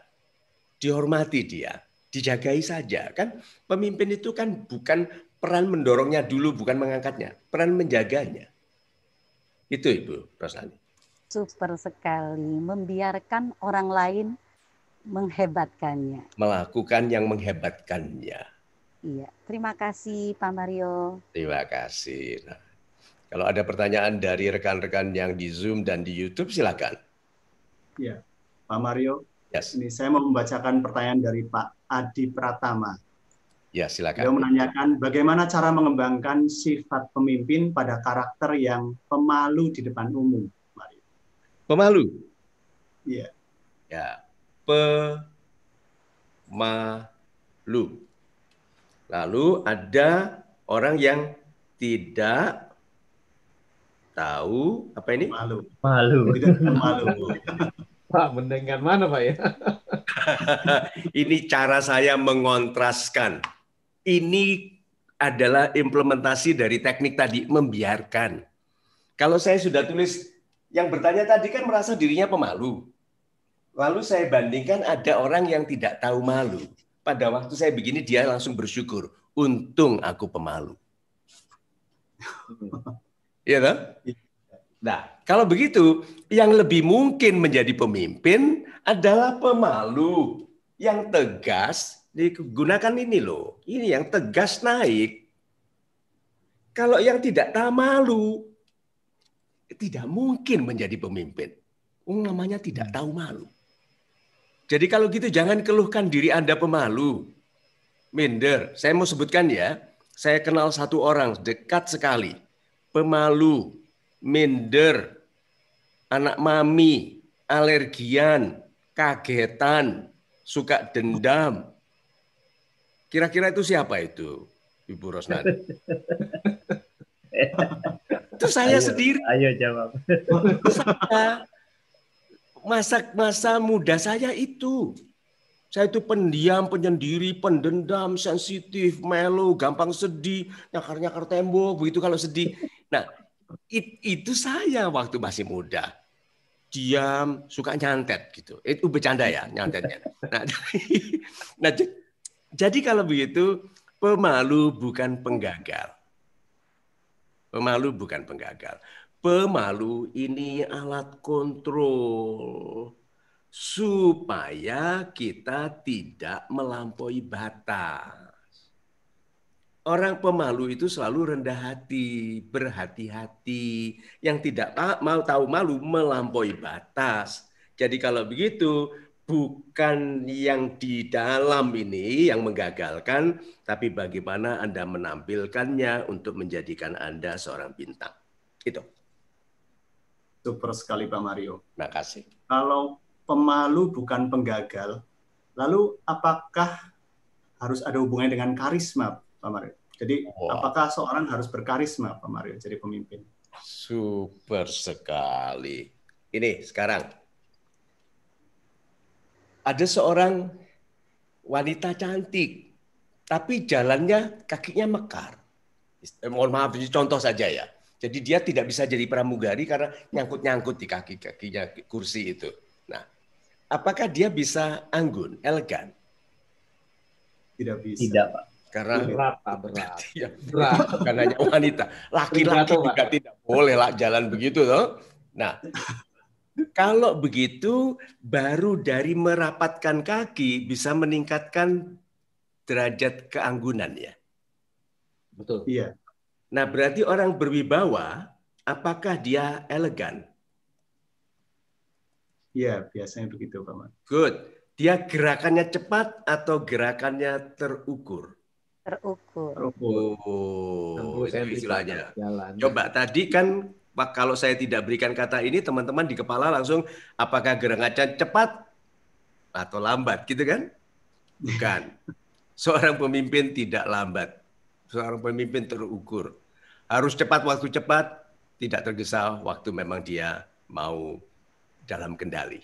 Dihormati dia, dijagai saja kan. Pemimpin itu kan bukan peran mendorongnya dulu bukan mengangkatnya, peran menjaganya. Itu Ibu Rosani. Super sekali, membiarkan orang lain menghebatkannya. Melakukan yang menghebatkannya. Iya, terima kasih Pak Mario. Terima kasih. Nah, kalau ada pertanyaan dari rekan-rekan yang di Zoom dan di YouTube silakan. Ya, Pak Mario. Yes. Ini saya mau membacakan pertanyaan dari Pak Adi Pratama. Ya, silakan. Beliau menanyakan bagaimana cara mengembangkan sifat pemimpin pada karakter yang pemalu di depan umum. Mario. Pemalu. Iya. Ya. Pemalu. Lalu ada orang yang tidak tahu apa ini? Malu. Malu. Kan tidak malu. Pak, mendengar mana Pak ya? ini cara saya mengontraskan. Ini adalah implementasi dari teknik tadi, membiarkan. Kalau saya sudah tulis, yang bertanya tadi kan merasa dirinya pemalu. Lalu saya bandingkan ada orang yang tidak tahu malu. Pada waktu saya begini, dia langsung bersyukur. Untung aku pemalu. Ya toh? Nah, kalau begitu, yang lebih mungkin menjadi pemimpin adalah pemalu yang tegas digunakan ini loh. Ini yang tegas naik. Kalau yang tidak tak malu, tidak mungkin menjadi pemimpin. Wong namanya tidak tahu malu. Jadi kalau gitu jangan keluhkan diri Anda pemalu. Minder, saya mau sebutkan ya, saya kenal satu orang dekat sekali pemalu, minder, anak mami, alergian, kagetan, suka dendam. Kira-kira itu siapa itu, Ibu Rosnati? itu saya ayo, sendiri. Ayo jawab. saya, masa-masa muda saya itu. Saya itu pendiam, penyendiri, pendendam, sensitif, melo, gampang sedih, nyakar-nyakar tembok, begitu kalau sedih. Nah, it, itu saya waktu masih muda. Diam, suka nyantet gitu. Eh, itu bercanda ya nyantetnya. Nah, nah jadi kalau begitu pemalu bukan penggagal. Pemalu bukan penggagal. Pemalu ini alat kontrol supaya kita tidak melampaui batas orang pemalu itu selalu rendah hati, berhati-hati. Yang tidak mau tahu malu melampaui batas. Jadi kalau begitu bukan yang di dalam ini yang menggagalkan, tapi bagaimana Anda menampilkannya untuk menjadikan Anda seorang bintang. Itu. Super sekali Pak Mario. Terima kasih. Kalau pemalu bukan penggagal, lalu apakah harus ada hubungannya dengan karisma Pak Mario. Jadi wow. apakah seorang harus berkarisma Pak Mario jadi pemimpin? Super sekali. Ini sekarang ada seorang wanita cantik tapi jalannya kakinya mekar. Eh, mohon maaf contoh saja ya. Jadi dia tidak bisa jadi pramugari karena nyangkut-nyangkut di kaki-kakinya kursi itu. Nah, apakah dia bisa anggun, elegan? Tidak bisa. Tidak, Pak karena berat berat, ya, berat. bukan hanya wanita laki-laki juga tidak boleh lah jalan begitu loh nah kalau begitu baru dari merapatkan kaki bisa meningkatkan derajat keanggunan ya betul iya nah berarti orang berwibawa apakah dia elegan Iya, biasanya begitu, Pak Good. Dia gerakannya cepat atau gerakannya terukur? Terukur. Terukur. saya istilahnya. Jalan. Coba tadi kan kalau saya tidak berikan kata ini teman-teman di kepala langsung apakah gerangacan cepat atau lambat gitu kan? Bukan. Seorang pemimpin tidak lambat. Seorang pemimpin terukur. Harus cepat waktu cepat, tidak tergesa waktu memang dia mau dalam kendali.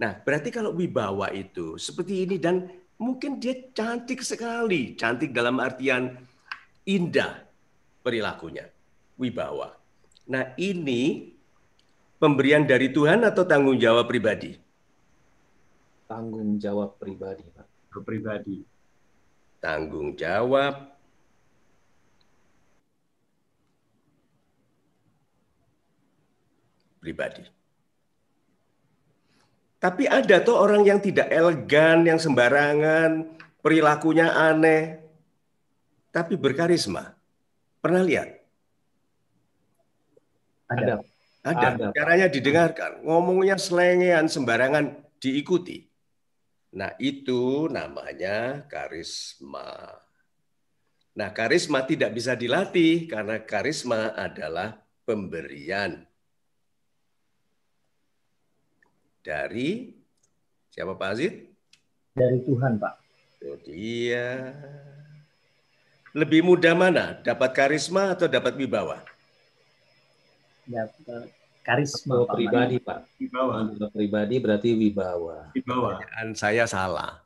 Nah, berarti kalau wibawa itu seperti ini dan mungkin dia cantik sekali, cantik dalam artian indah perilakunya, wibawa. Nah, ini pemberian dari Tuhan atau tanggung jawab pribadi? Tanggung jawab pribadi, Pak. Pribadi. Tanggung jawab pribadi. Tapi ada tuh orang yang tidak elegan, yang sembarangan, perilakunya aneh, tapi berkarisma. Pernah lihat? Ada. Ada. ada. Caranya didengarkan. Ngomongnya selengean, sembarangan, diikuti. Nah itu namanya karisma. Nah karisma tidak bisa dilatih karena karisma adalah pemberian dari siapa Pak Aziz? Dari Tuhan Pak. Itu oh, dia. Lebih mudah mana? Dapat karisma atau dapat wibawa? Dapat karisma Pak. pribadi Pak. Wibawa. pribadi berarti wibawa. Wibawa. Dan saya salah.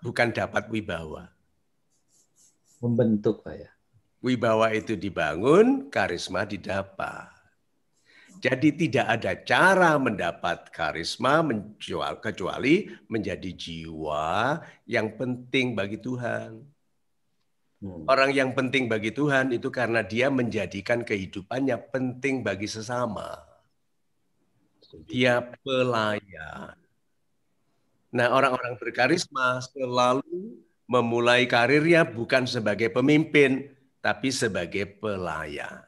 Bukan dapat wibawa. Membentuk Pak ya. Wibawa itu dibangun, karisma didapat. Jadi tidak ada cara mendapat karisma menjual, kecuali menjadi jiwa yang penting bagi Tuhan. Hmm. Orang yang penting bagi Tuhan itu karena dia menjadikan kehidupannya penting bagi sesama. Dia pelayan. Nah, orang-orang berkarisma selalu memulai karirnya bukan sebagai pemimpin, tapi sebagai pelayan.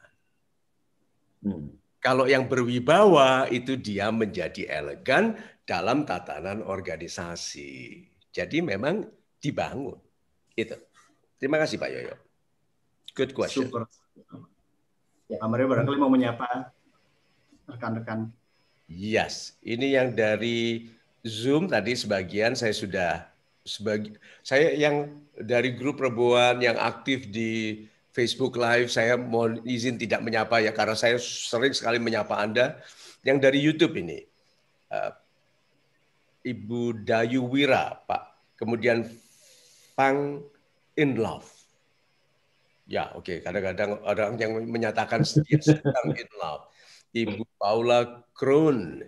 Hmm. Kalau yang berwibawa itu dia menjadi elegan dalam tatanan organisasi. Jadi memang dibangun. Itu. Terima kasih Pak Yoyo. Good question. Super. Ya, Pak Mario barangkali mau menyapa rekan-rekan. Yes, ini yang dari Zoom tadi sebagian saya sudah sebagi saya yang dari grup perempuan yang aktif di Facebook Live. Saya mohon izin tidak menyapa ya karena saya sering sekali menyapa Anda. Yang dari YouTube ini, eh, Ibu Dayu Wira, Pak. Kemudian Pang In Love. Ya, oke. Okay. Kadang-kadang orang yang menyatakan setiap sedang in love. Ibu Paula Kroon.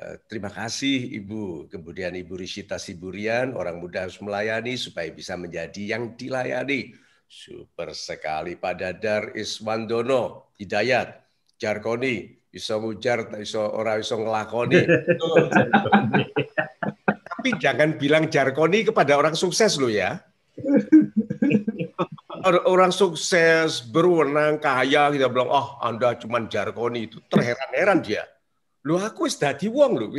Eh, terima kasih Ibu. Kemudian Ibu Rishita Siburian, orang muda harus melayani supaya bisa menjadi yang dilayani Super sekali Pak Dadar Iswandono, Hidayat, Jarkoni, iso ngujar, iso orang iso ngelakoni. Tapi jangan bilang Jarkoni kepada orang sukses lo ya. orang sukses, berwenang, kaya, kita bilang, oh Anda cuma Jarkoni. Itu terheran-heran dia. Lu aku sudah dadi wong lu.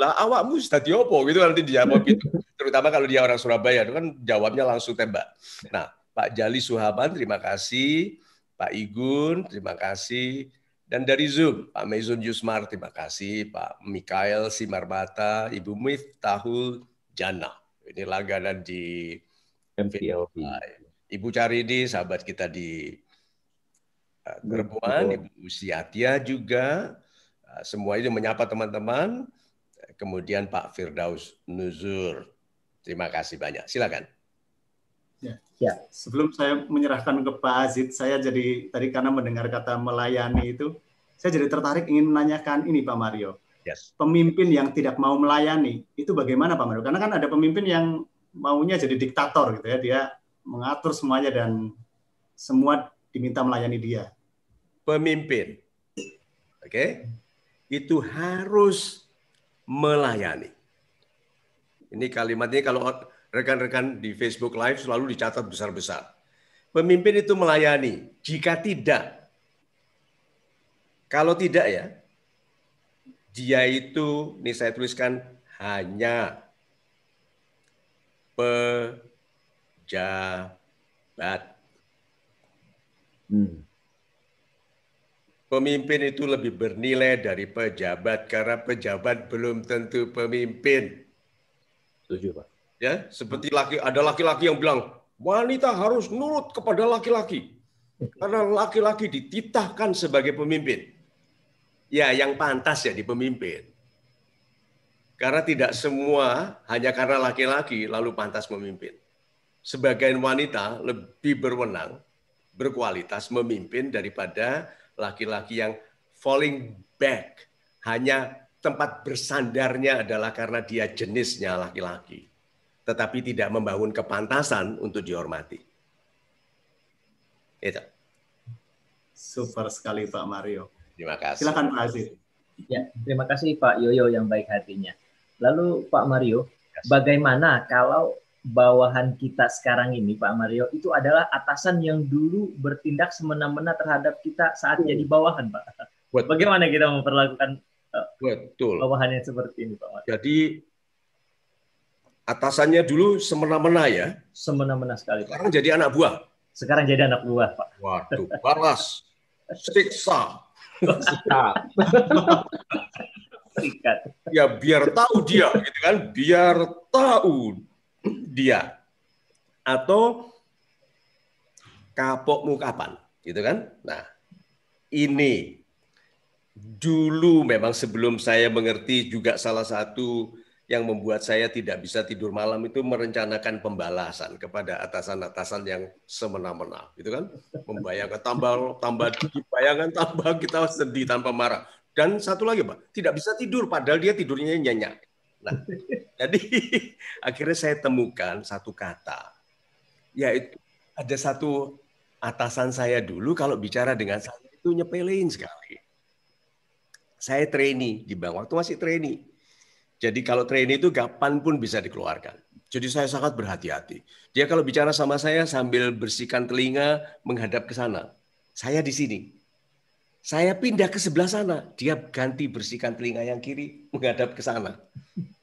lah awakmu sudah apa gitu kan nanti dijawab gitu. Terutama kalau dia orang Surabaya itu kan jawabnya langsung tembak. Nah, Pak Jali Suhaban terima kasih, Pak Igun terima kasih dan dari Zoom Pak Mezun Yusmar terima kasih, Pak Mikael Simarbata, Ibu Tahul Jana. Ini langganan di MPLP Ibu Caridi sahabat kita di Gerbuan, eh, Ibu Siatia juga. Eh, semua itu menyapa teman-teman kemudian Pak Firdaus Nuzur. Terima kasih banyak. Silakan. Ya. ya. Sebelum saya menyerahkan ke Pak Azid, saya jadi tadi karena mendengar kata melayani itu, saya jadi tertarik ingin menanyakan ini Pak Mario. Yes. Pemimpin yang tidak mau melayani itu bagaimana Pak Mario? Karena kan ada pemimpin yang maunya jadi diktator gitu ya, dia mengatur semuanya dan semua diminta melayani dia. Pemimpin, oke, okay? itu harus melayani. Ini kalimatnya kalau rekan-rekan di Facebook Live selalu dicatat besar-besar. Pemimpin itu melayani. Jika tidak, kalau tidak ya, dia itu, ini saya tuliskan, hanya pejabat. Hmm pemimpin itu lebih bernilai dari pejabat karena pejabat belum tentu pemimpin. Setuju, Pak. Ya, seperti laki ada laki-laki yang bilang, wanita harus nurut kepada laki-laki. Karena laki-laki dititahkan sebagai pemimpin. Ya, yang pantas jadi pemimpin. Karena tidak semua hanya karena laki-laki lalu pantas memimpin. Sebagian wanita lebih berwenang, berkualitas memimpin daripada laki-laki yang falling back hanya tempat bersandarnya adalah karena dia jenisnya laki-laki tetapi tidak membangun kepantasan untuk dihormati itu super sekali Pak Mario terima kasih silakan Pak Aziz ya terima kasih Pak Yoyo yang baik hatinya lalu Pak Mario bagaimana kalau bawahan kita sekarang ini Pak Mario itu adalah atasan yang dulu bertindak semena-mena terhadap kita saat jadi bawahan Pak. Betul. Bagaimana kita memperlakukan eh, Betul. bawahan yang seperti ini Pak Mario? Jadi atasannya dulu semena-mena ya? Semena-mena sekali Pak. Sekarang jadi anak buah? Sekarang jadi anak buah Pak. Waduh, balas, siksa. Siksa. Ya biar tahu dia gitu kan, biar tahu dia atau kapokmu kapan gitu kan nah ini dulu memang sebelum saya mengerti juga salah satu yang membuat saya tidak bisa tidur malam itu merencanakan pembalasan kepada atasan-atasan yang semena-mena, gitu kan? Membayangkan tambah tambah dibayangkan tambah kita sedih tanpa marah. Dan satu lagi, Pak, tidak bisa tidur padahal dia tidurnya nyenyak. Nah, jadi akhirnya saya temukan satu kata, yaitu ada satu atasan saya dulu kalau bicara dengan saya itu nyepelin sekali. Saya trainee di bank waktu masih trainee. Jadi kalau trainee itu gapan pun bisa dikeluarkan. Jadi saya sangat berhati-hati. Dia kalau bicara sama saya sambil bersihkan telinga menghadap ke sana. Saya di sini. Saya pindah ke sebelah sana, dia ganti bersihkan telinga yang kiri menghadap ke sana.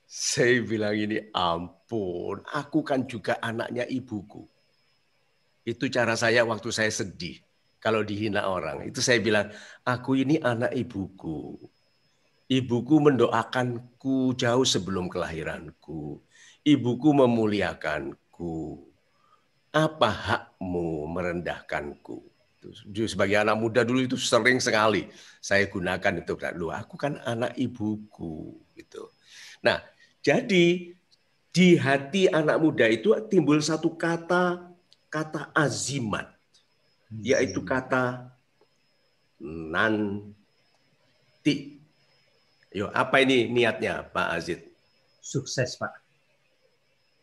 Saya bilang ini, ampun, aku kan juga anaknya ibuku. Itu cara saya waktu saya sedih. Kalau dihina orang, itu saya bilang, aku ini anak ibuku. Ibuku mendoakanku jauh sebelum kelahiranku. Ibuku memuliakanku. Apa hakmu merendahkanku? itu sebagai anak muda dulu itu sering sekali saya gunakan itu lu aku kan anak ibuku gitu. Nah, jadi di hati anak muda itu timbul satu kata kata azimat hmm. yaitu kata nanti. Yo, apa ini niatnya Pak Azid? Sukses, Pak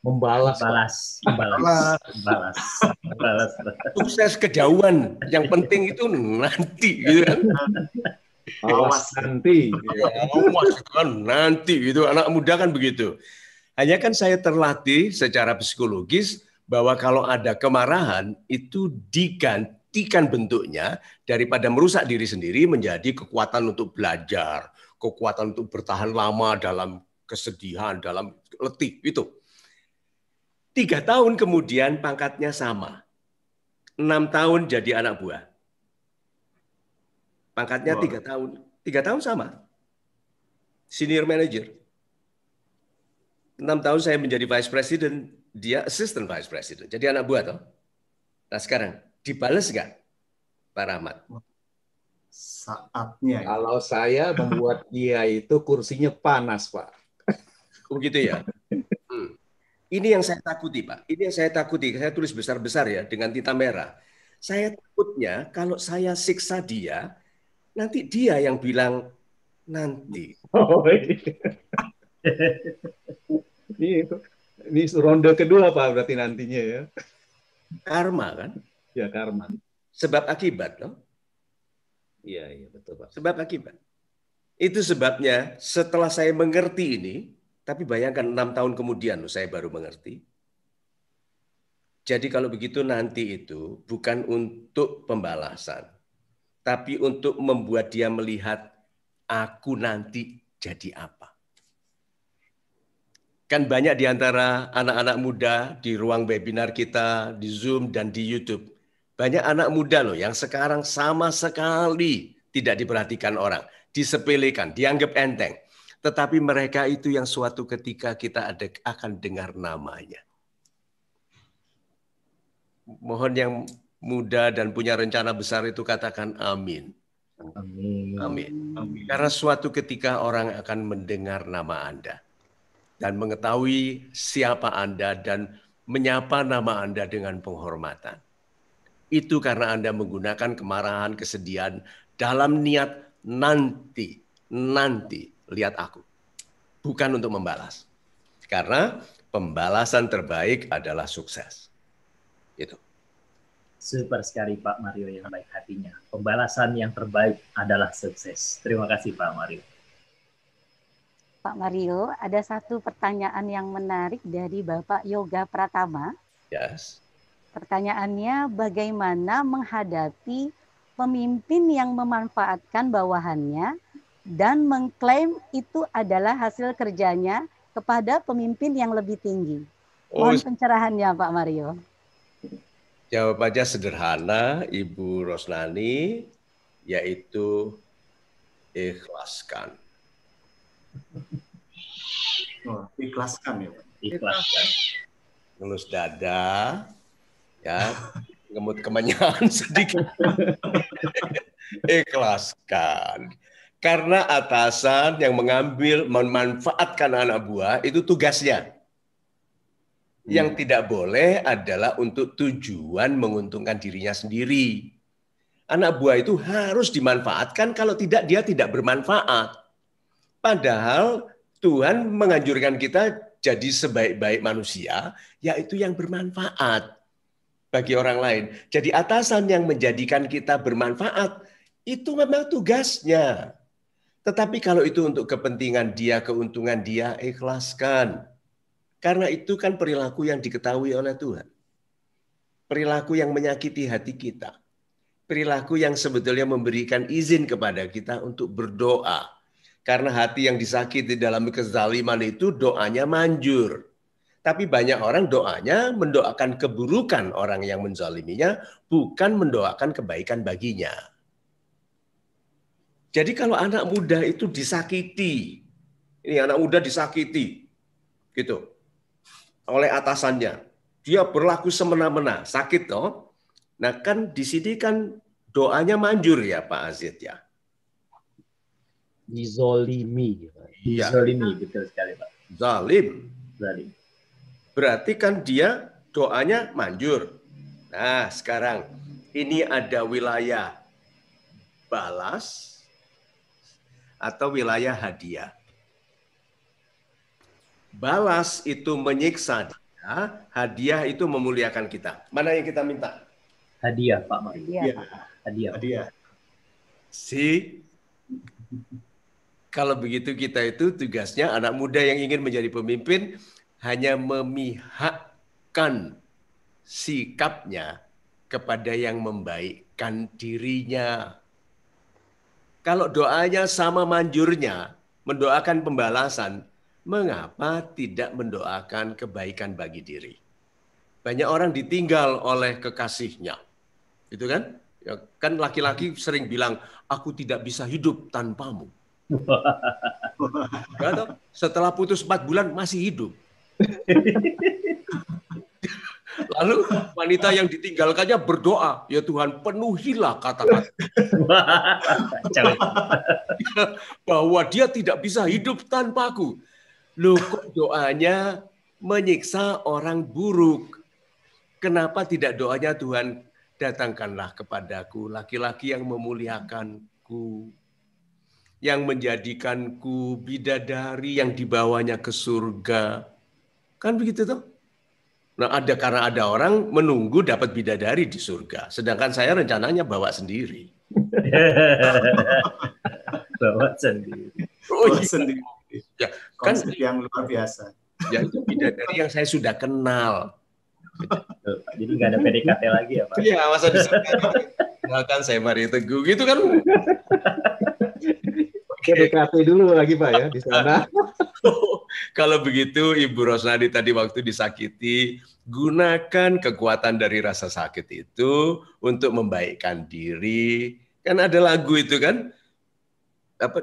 membalas membalas membalas membalas, membalas. sukses kejauhan yang penting itu nanti gitu kan awas nanti awas kan nanti gitu anak muda kan begitu hanya kan saya terlatih secara psikologis bahwa kalau ada kemarahan itu digantikan bentuknya daripada merusak diri sendiri menjadi kekuatan untuk belajar, kekuatan untuk bertahan lama dalam kesedihan, dalam letih itu. Tiga tahun kemudian pangkatnya sama. Enam tahun jadi anak buah. Pangkatnya wow. tiga tahun. Tiga tahun sama. Senior manager. Enam tahun saya menjadi vice president, dia assistant vice president. Jadi anak buah toh. Nah sekarang dibales nggak, Pak Rahmat? Saatnya. Ya. Kalau saya membuat dia itu kursinya panas, Pak. Begitu oh, ya. Ini yang saya takuti, Pak. Ini yang saya takuti. Saya tulis besar-besar ya dengan tinta merah. Saya takutnya kalau saya siksa dia, nanti dia yang bilang nanti. Oh, iya. ini, ini ronde kedua Pak berarti nantinya ya. Karma kan? Ya karma. Sebab akibat loh. Iya iya betul Pak. Sebab akibat. Itu sebabnya setelah saya mengerti ini, tapi bayangkan enam tahun kemudian saya baru mengerti. Jadi kalau begitu nanti itu bukan untuk pembalasan, tapi untuk membuat dia melihat aku nanti jadi apa. Kan banyak di antara anak-anak muda di ruang webinar kita, di Zoom dan di YouTube. Banyak anak muda loh yang sekarang sama sekali tidak diperhatikan orang, disepelekan, dianggap enteng tetapi mereka itu yang suatu ketika kita ada, akan dengar namanya. Mohon yang muda dan punya rencana besar itu katakan amin. Amin. Amin. amin. Karena suatu ketika orang akan mendengar nama Anda dan mengetahui siapa Anda dan menyapa nama Anda dengan penghormatan. Itu karena Anda menggunakan kemarahan, kesedihan dalam niat nanti, nanti lihat aku. Bukan untuk membalas. Karena pembalasan terbaik adalah sukses. Itu. Super sekali Pak Mario yang baik hatinya. Pembalasan yang terbaik adalah sukses. Terima kasih Pak Mario. Pak Mario, ada satu pertanyaan yang menarik dari Bapak Yoga Pratama. Yes. Pertanyaannya bagaimana menghadapi pemimpin yang memanfaatkan bawahannya dan mengklaim itu adalah hasil kerjanya kepada pemimpin yang lebih tinggi. Oh, Mohon oh, pencerahannya Pak Mario. Jawab aja sederhana, Ibu Rosnani, yaitu ikhlaskan. Oh, ikhlaskan ya Pak. Ikhlaskan. Ngelus dada, ya, ngemut kemenyan sedikit. ikhlaskan karena atasan yang mengambil memanfaatkan anak buah itu tugasnya. Hmm. Yang tidak boleh adalah untuk tujuan menguntungkan dirinya sendiri. Anak buah itu harus dimanfaatkan kalau tidak dia tidak bermanfaat. Padahal Tuhan menganjurkan kita jadi sebaik-baik manusia yaitu yang bermanfaat bagi orang lain. Jadi atasan yang menjadikan kita bermanfaat itu memang tugasnya. Tetapi kalau itu untuk kepentingan dia, keuntungan dia, ikhlaskan. Karena itu kan perilaku yang diketahui oleh Tuhan. Perilaku yang menyakiti hati kita. Perilaku yang sebetulnya memberikan izin kepada kita untuk berdoa. Karena hati yang disakiti dalam kezaliman itu doanya manjur. Tapi banyak orang doanya mendoakan keburukan orang yang menzaliminya, bukan mendoakan kebaikan baginya. Jadi kalau anak muda itu disakiti, ini anak muda disakiti, gitu, oleh atasannya, dia berlaku semena-mena, sakit toh. Nah kan di sini kan doanya manjur ya Pak Azid ya. Dizolimi. Ya. Dizolimi, betul sekali Pak. Zalim. Zalim. Berarti kan dia doanya manjur. Nah sekarang ini ada wilayah balas, atau wilayah hadiah. Balas itu menyiksa dia, hadiah itu memuliakan kita. Mana yang kita minta? Hadiah, Pak Mari. Hadiah. Iya. Hadiah. hadiah. Si kalau begitu kita itu tugasnya anak muda yang ingin menjadi pemimpin hanya memihakkan sikapnya kepada yang membaikkan dirinya kalau doanya sama manjurnya, mendoakan pembalasan, mengapa tidak mendoakan kebaikan bagi diri? Banyak orang ditinggal oleh kekasihnya. Gitu kan? Ya, kan laki-laki sering bilang, aku tidak bisa hidup tanpamu. setelah putus 4 bulan masih hidup. Lalu wanita yang ditinggalkannya berdoa, ya Tuhan penuhilah kata-kata. Bahwa dia tidak bisa hidup tanpaku. Loh kok doanya menyiksa orang buruk? Kenapa tidak doanya Tuhan datangkanlah kepadaku laki-laki yang memuliakanku, yang menjadikanku bidadari yang dibawanya ke surga. Kan begitu tuh? Nah, ada karena ada orang menunggu dapat bidadari di surga, sedangkan saya rencananya bawa sendiri. bawa sendiri. Oh, iya. sendiri. Ya, kan Konsep yang luar biasa. Ya, itu bidadari yang saya sudah kenal. Jadi nggak ada PDKT lagi ya Pak? Iya, masa di surga. Kan? Kenalkan saya mari Teguh, gitu kan. PDKT dulu lagi Pak ya di sana. Ah. Kalau begitu Ibu Rosnadi tadi waktu disakiti, gunakan kekuatan dari rasa sakit itu untuk membaikkan diri. Kan ada lagu itu kan? Apa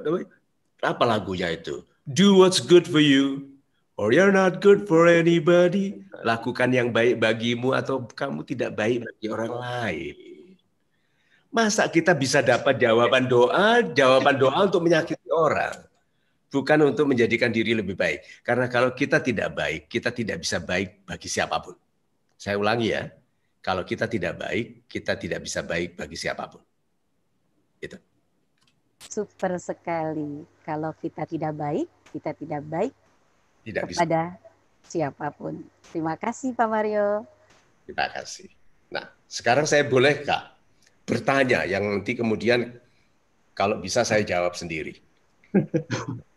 Apa lagunya itu? Do what's good for you or you're not good for anybody. Lakukan yang baik bagimu atau kamu tidak baik bagi orang lain. Masa kita bisa dapat jawaban doa, jawaban doa untuk menyakiti orang? bukan untuk menjadikan diri lebih baik. Karena kalau kita tidak baik, kita tidak bisa baik bagi siapapun. Saya ulangi ya, kalau kita tidak baik, kita tidak bisa baik bagi siapapun. Itu. Super sekali. Kalau kita tidak baik, kita tidak baik tidak kepada bisa. siapapun. Terima kasih Pak Mario. Terima kasih. Nah, sekarang saya bolehkah bertanya yang nanti kemudian kalau bisa saya jawab sendiri.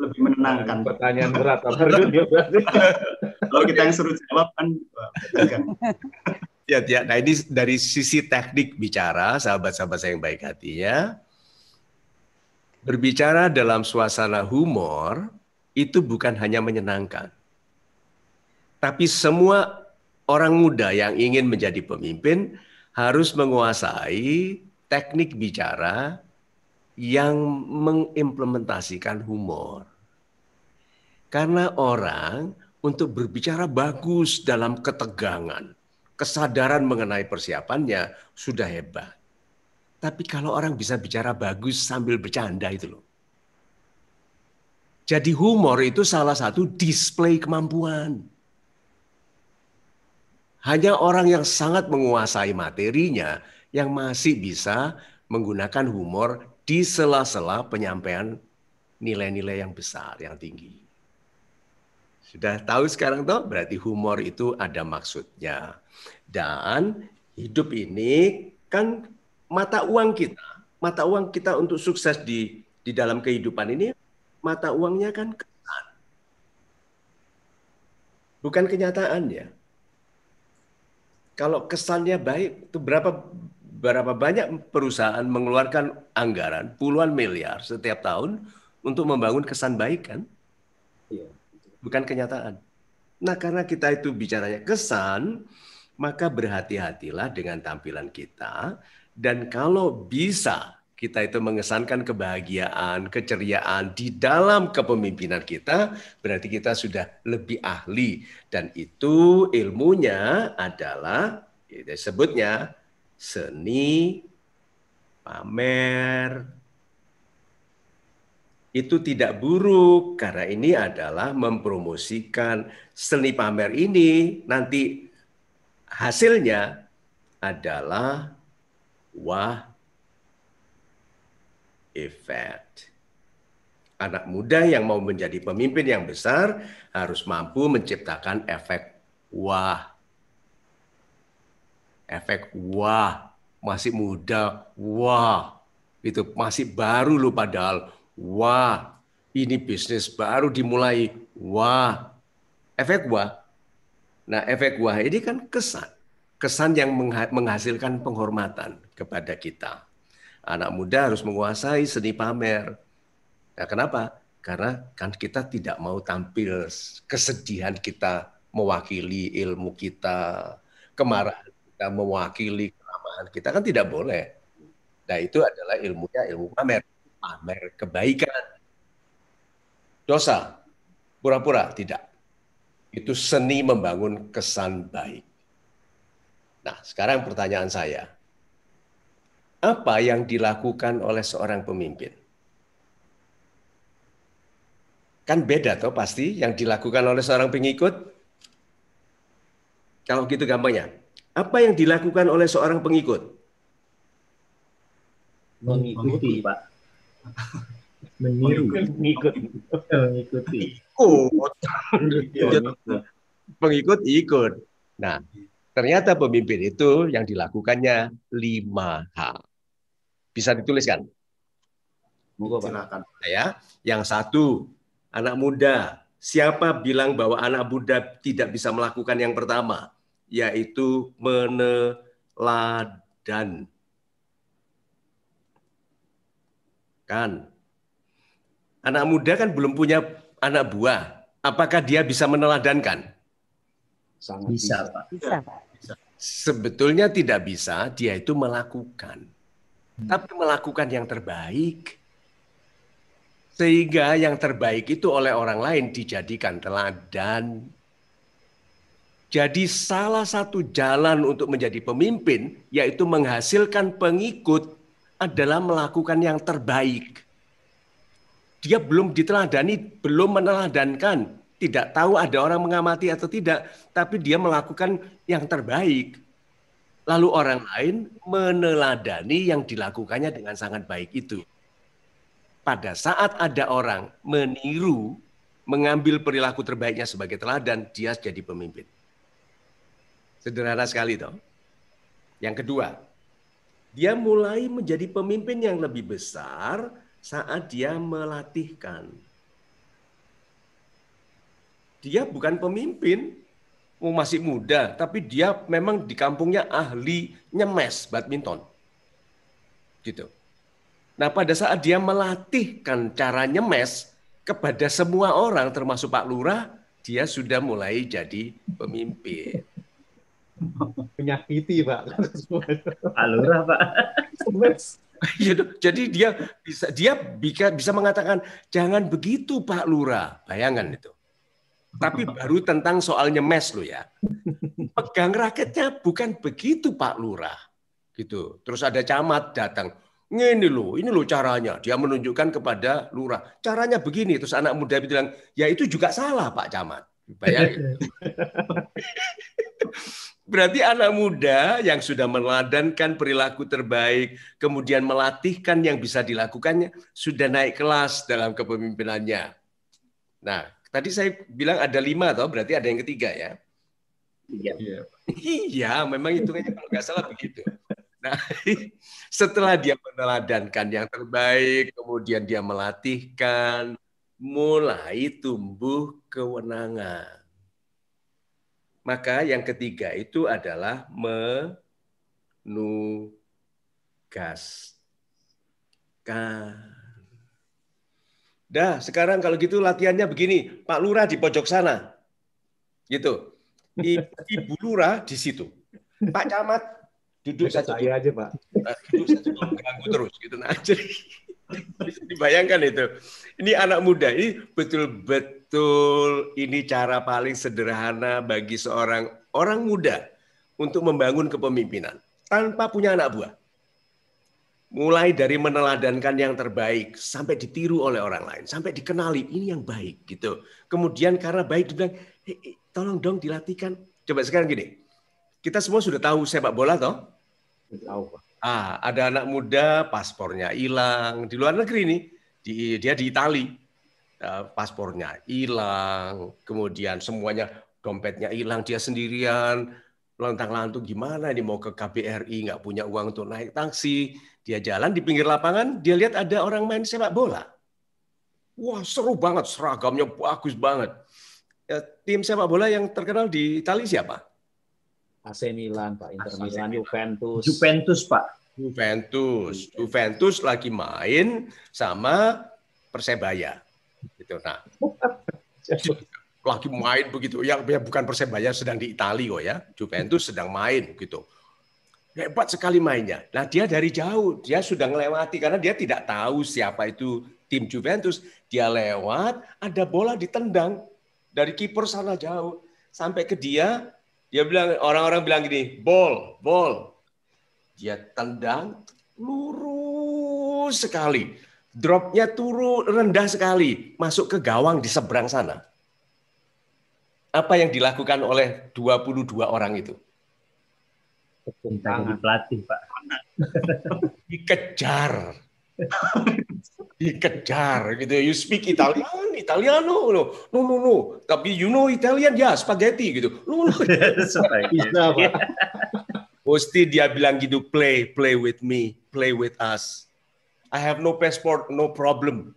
lebih menenangkan. Nah, pertanyaan berat, Kalau kita yang suruh jawab kan. ya, ya. Nah ini dari sisi teknik bicara, sahabat-sahabat saya yang baik hatinya, berbicara dalam suasana humor itu bukan hanya menyenangkan, tapi semua orang muda yang ingin menjadi pemimpin harus menguasai teknik bicara yang mengimplementasikan humor. Karena orang untuk berbicara bagus dalam ketegangan, kesadaran mengenai persiapannya sudah hebat. Tapi kalau orang bisa bicara bagus sambil bercanda itu loh. Jadi humor itu salah satu display kemampuan. Hanya orang yang sangat menguasai materinya yang masih bisa menggunakan humor di sela-sela penyampaian nilai-nilai yang besar, yang tinggi. Sudah tahu sekarang toh? Berarti humor itu ada maksudnya. Dan hidup ini kan mata uang kita, mata uang kita untuk sukses di di dalam kehidupan ini mata uangnya kan kesan. Bukan kenyataan ya. Kalau kesannya baik, itu berapa berapa banyak perusahaan mengeluarkan anggaran puluhan miliar setiap tahun untuk membangun kesan baik kan? Iya. Bukan kenyataan. Nah karena kita itu bicaranya kesan, maka berhati-hatilah dengan tampilan kita. Dan kalau bisa kita itu mengesankan kebahagiaan, keceriaan di dalam kepemimpinan kita, berarti kita sudah lebih ahli. Dan itu ilmunya adalah, ya, disebutnya seni, pamer, itu tidak buruk karena ini adalah mempromosikan seni pamer ini nanti hasilnya adalah wah effect. Anak muda yang mau menjadi pemimpin yang besar harus mampu menciptakan efek wah efek wah masih muda wah itu masih baru lo padahal wah ini bisnis baru dimulai wah efek wah nah efek wah ini kan kesan kesan yang menghasilkan penghormatan kepada kita anak muda harus menguasai seni pamer nah, kenapa karena kan kita tidak mau tampil kesedihan kita mewakili ilmu kita, kemarahan kita mewakili kelemahan kita kan tidak boleh. Nah itu adalah ilmunya ilmu pamer, pamer kebaikan. Dosa, pura-pura tidak. Itu seni membangun kesan baik. Nah sekarang pertanyaan saya, apa yang dilakukan oleh seorang pemimpin? Kan beda toh pasti yang dilakukan oleh seorang pengikut. Kalau gitu gampangnya, apa yang dilakukan oleh seorang pengikut? Mengikuti, Pak. Meniru. Mengikuti. Mengikuti. Ikut. Pengikut ikut. Nah, ternyata pemimpin itu yang dilakukannya 5 hal Bisa dituliskan? Silakan. Nah, ya, yang satu anak muda. Siapa bilang bahwa anak muda tidak bisa melakukan yang pertama? yaitu meneladan. Kan. Anak muda kan belum punya anak buah. Apakah dia bisa meneladankan? Sangat bisa, bisa. Pak. Bisa, Sebetulnya tidak bisa, dia itu melakukan. Hmm. Tapi melakukan yang terbaik. Sehingga yang terbaik itu oleh orang lain dijadikan teladan jadi salah satu jalan untuk menjadi pemimpin yaitu menghasilkan pengikut adalah melakukan yang terbaik. Dia belum diteladani, belum meneladankan, tidak tahu ada orang mengamati atau tidak, tapi dia melakukan yang terbaik. Lalu orang lain meneladani yang dilakukannya dengan sangat baik itu. Pada saat ada orang meniru, mengambil perilaku terbaiknya sebagai teladan, dia jadi pemimpin. Sederhana sekali toh. Yang kedua, dia mulai menjadi pemimpin yang lebih besar saat dia melatihkan. Dia bukan pemimpin, masih muda, tapi dia memang di kampungnya ahli nyemes badminton. Gitu. Nah, pada saat dia melatihkan cara nyemes kepada semua orang termasuk Pak Lurah, dia sudah mulai jadi pemimpin menyakiti pak alura pak iya, jadi dia bisa dia bisa bisa mengatakan jangan begitu pak lurah bayangan itu tapi baru tentang soalnya mes lo ya pegang raketnya bukan begitu pak lurah gitu terus ada camat datang ini lo ini lo caranya. Dia menunjukkan kepada lurah. Caranya begini. Terus anak muda bilang, ya itu juga salah Pak Camat. Bayangin. Berarti anak muda yang sudah meladankan perilaku terbaik, kemudian melatihkan yang bisa dilakukannya, sudah naik kelas dalam kepemimpinannya. Nah, tadi saya bilang ada lima, toh berarti ada yang ketiga ya? Iya. Iya, iya memang hitungannya kalau nggak salah begitu. Nah, setelah dia meneladankan yang terbaik, kemudian dia melatihkan, mulai tumbuh kewenangan. Maka yang ketiga itu adalah menugaskan. Dah, sekarang kalau gitu latihannya begini, Pak Lurah di pojok sana. Gitu. Ibu Lurah di situ. Pak Camat duduk saja satu saya aja, Pak. Eh, duduk satu mengganggu terus gitu nah. Jadi dibayangkan itu. Ini anak muda ini betul-betul betul ini cara paling sederhana bagi seorang orang muda untuk membangun kepemimpinan tanpa punya anak buah. Mulai dari meneladankan yang terbaik sampai ditiru oleh orang lain, sampai dikenali ini yang baik gitu. Kemudian karena baik dibilang, hey, eh, eh, tolong dong dilatihkan. Coba sekarang gini, kita semua sudah tahu sepak bola toh? Tahu. Ah, ada anak muda paspornya hilang di luar negeri nih, di, dia di Itali. Eh, paspornya hilang, kemudian semuanya dompetnya hilang, dia sendirian, lontang-lantung gimana nih mau ke KBRI nggak punya uang untuk naik taksi, dia jalan di pinggir lapangan, dia lihat ada orang main sepak bola. Wah seru banget, seragamnya bagus banget. Eh, tim sepak bola yang terkenal di Italia siapa? AC Milan, Pak. Inter Milan, Juventus. Juventus, Pak. Juventus. Juventus lagi main sama Persebaya gitu. Nah, lagi main begitu. Ya, ya bukan persebaya sedang di Italia kok ya. Juventus sedang main gitu. Hebat sekali mainnya. Nah dia dari jauh, dia sudah melewati karena dia tidak tahu siapa itu tim Juventus. Dia lewat, ada bola ditendang dari kiper sana jauh sampai ke dia. Dia bilang orang-orang bilang gini, bol, bol. Dia tendang lurus sekali dropnya turun rendah sekali, masuk ke gawang di seberang sana. Apa yang dilakukan oleh 22 orang itu? Tangan pelatih, Pak. Dikejar. Dikejar gitu. You speak Italian, Italiano, no, no, no, no. Tapi you know Italian, ya yeah, spaghetti gitu. No, no. Pasti dia bilang gitu, play, play with me, play with us I have no passport, no problem.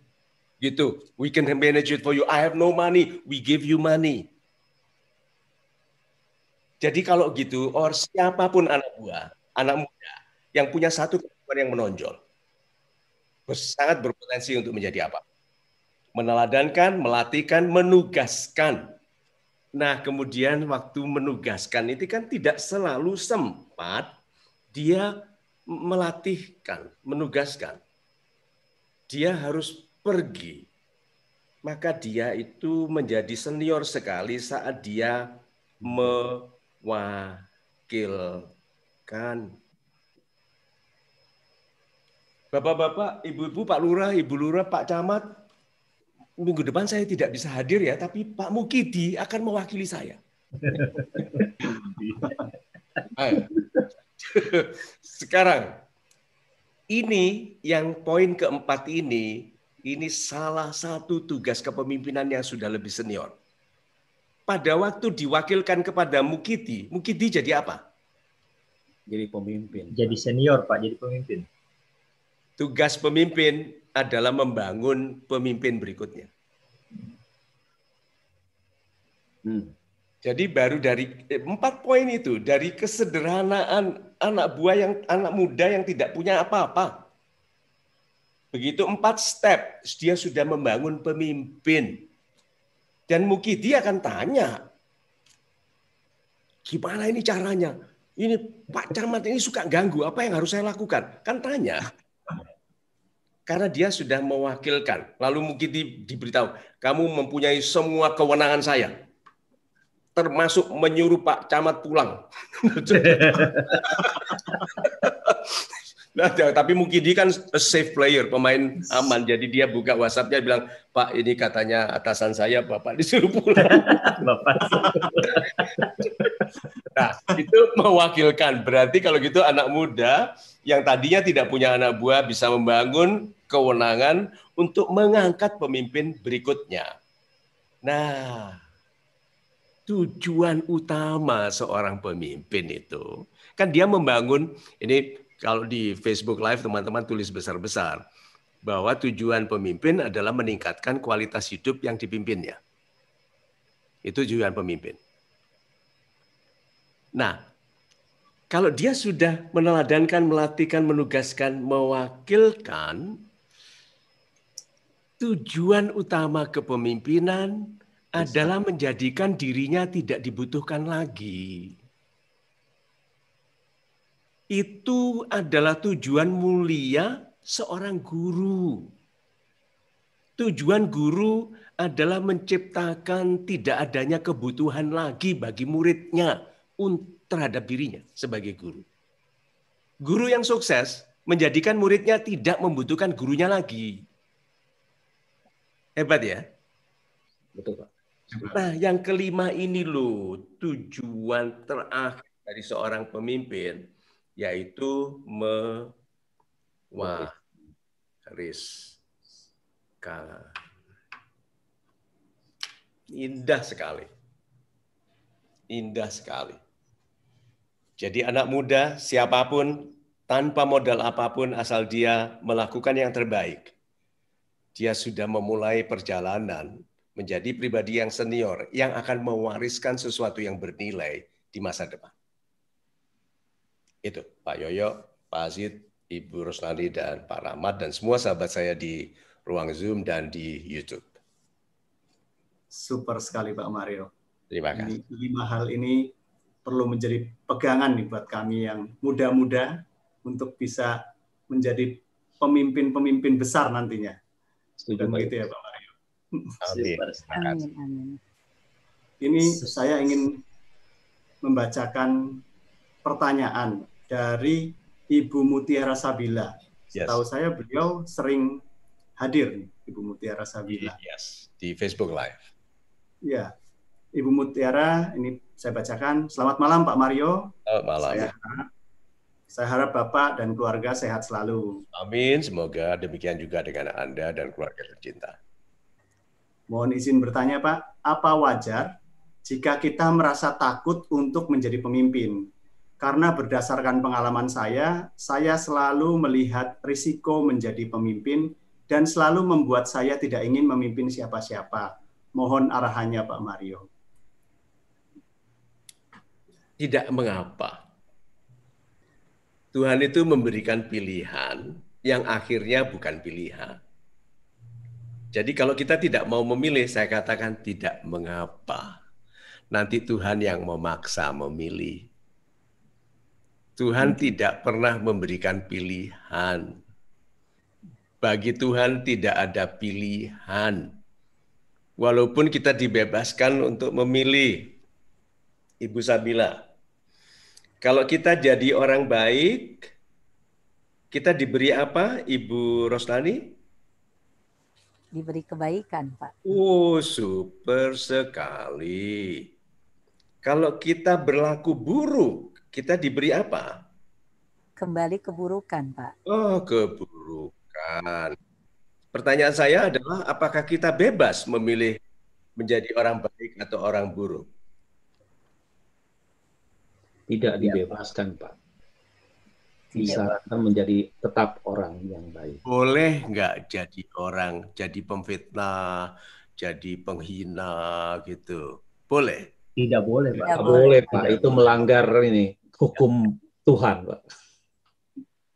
Gitu. We can manage it for you. I have no money, we give you money. Jadi kalau gitu, or siapapun anak buah, anak muda yang punya satu kemampuan yang menonjol, sangat berpotensi untuk menjadi apa? Meneladankan, melatihkan, menugaskan. Nah, kemudian waktu menugaskan itu kan tidak selalu sempat dia melatihkan, menugaskan dia harus pergi. Maka dia itu menjadi senior sekali saat dia mewakilkan. Bapak-bapak, ibu-ibu, Pak Lurah, Ibu Lurah, Pak Camat, minggu depan saya tidak bisa hadir ya, tapi Pak Mukidi akan mewakili saya. Sekarang ini yang poin keempat ini, ini salah satu tugas kepemimpinan yang sudah lebih senior. Pada waktu diwakilkan kepada Mukiti, Mukiti jadi apa? Jadi pemimpin. Jadi senior Pak, jadi pemimpin. Tugas pemimpin adalah membangun pemimpin berikutnya. Hmm. Jadi baru dari eh, empat poin itu, dari kesederhanaan anak buah yang anak muda yang tidak punya apa-apa. Begitu empat step, dia sudah membangun pemimpin. Dan mungkin dia akan tanya, gimana ini caranya? Ini Pak Camat ini suka ganggu, apa yang harus saya lakukan? Kan tanya. Karena dia sudah mewakilkan. Lalu mungkin diberitahu, kamu mempunyai semua kewenangan saya termasuk menyuruh Pak Camat pulang. nah, tapi Mukidi kan safe player, pemain aman. Jadi dia buka WhatsApp-nya bilang, "Pak, ini katanya atasan saya Bapak disuruh pulang." Bapak. nah, itu mewakilkan. Berarti kalau gitu anak muda yang tadinya tidak punya anak buah bisa membangun kewenangan untuk mengangkat pemimpin berikutnya. Nah, tujuan utama seorang pemimpin itu kan dia membangun ini kalau di Facebook Live teman-teman tulis besar-besar bahwa tujuan pemimpin adalah meningkatkan kualitas hidup yang dipimpinnya. Itu tujuan pemimpin. Nah, kalau dia sudah meneladankan, melatihkan, menugaskan, mewakilkan, tujuan utama kepemimpinan, adalah menjadikan dirinya tidak dibutuhkan lagi. Itu adalah tujuan mulia seorang guru. Tujuan guru adalah menciptakan tidak adanya kebutuhan lagi bagi muridnya terhadap dirinya sebagai guru. Guru yang sukses menjadikan muridnya tidak membutuhkan gurunya lagi. Hebat ya? Betul, Pak. Nah, yang kelima ini loh, tujuan terakhir dari seorang pemimpin yaitu mewariskan. Indah sekali. Indah sekali. Jadi anak muda siapapun tanpa modal apapun asal dia melakukan yang terbaik. Dia sudah memulai perjalanan menjadi pribadi yang senior yang akan mewariskan sesuatu yang bernilai di masa depan. Itu Pak Yoyo, Pak Azid, Ibu Rosnali dan Pak Rahmat dan semua sahabat saya di ruang Zoom dan di YouTube. Super sekali Pak Mario. Terima kasih. Ini, lima hal ini perlu menjadi pegangan nih buat kami yang muda-muda untuk bisa menjadi pemimpin-pemimpin besar nantinya. Setuju, begitu ya Pak. Amin. Ini saya ingin membacakan pertanyaan dari Ibu Mutiara Sabila. Yes. Tahu saya beliau sering hadir Ibu Mutiara Sabila. Yes, di Facebook Live. Ya, Ibu Mutiara, ini saya bacakan. Selamat malam Pak Mario. Selamat malam. Saya harap, saya harap Bapak dan keluarga sehat selalu. Amin, semoga demikian juga dengan Anda dan keluarga tercinta. Mohon izin bertanya Pak, apa wajar jika kita merasa takut untuk menjadi pemimpin? Karena berdasarkan pengalaman saya, saya selalu melihat risiko menjadi pemimpin dan selalu membuat saya tidak ingin memimpin siapa-siapa. Mohon arahannya Pak Mario. Tidak mengapa. Tuhan itu memberikan pilihan yang akhirnya bukan pilihan jadi kalau kita tidak mau memilih, saya katakan tidak mengapa. Nanti Tuhan yang memaksa memilih. Tuhan hmm. tidak pernah memberikan pilihan. Bagi Tuhan tidak ada pilihan. Walaupun kita dibebaskan untuk memilih. Ibu Sabila, kalau kita jadi orang baik, kita diberi apa, Ibu Roslani? diberi kebaikan, Pak. Oh, super sekali. Kalau kita berlaku buruk, kita diberi apa? Kembali keburukan, Pak. Oh, keburukan. Pertanyaan saya adalah apakah kita bebas memilih menjadi orang baik atau orang buruk? Tidak ya. dibebaskan, Pak disarankan iya, menjadi tetap orang yang baik. Boleh nggak jadi orang, jadi pemfitnah, jadi penghina gitu? Boleh? Tidak boleh, Pak. Tidak boleh, Pak. Tidak Itu melanggar ini hukum ya. Tuhan, Pak.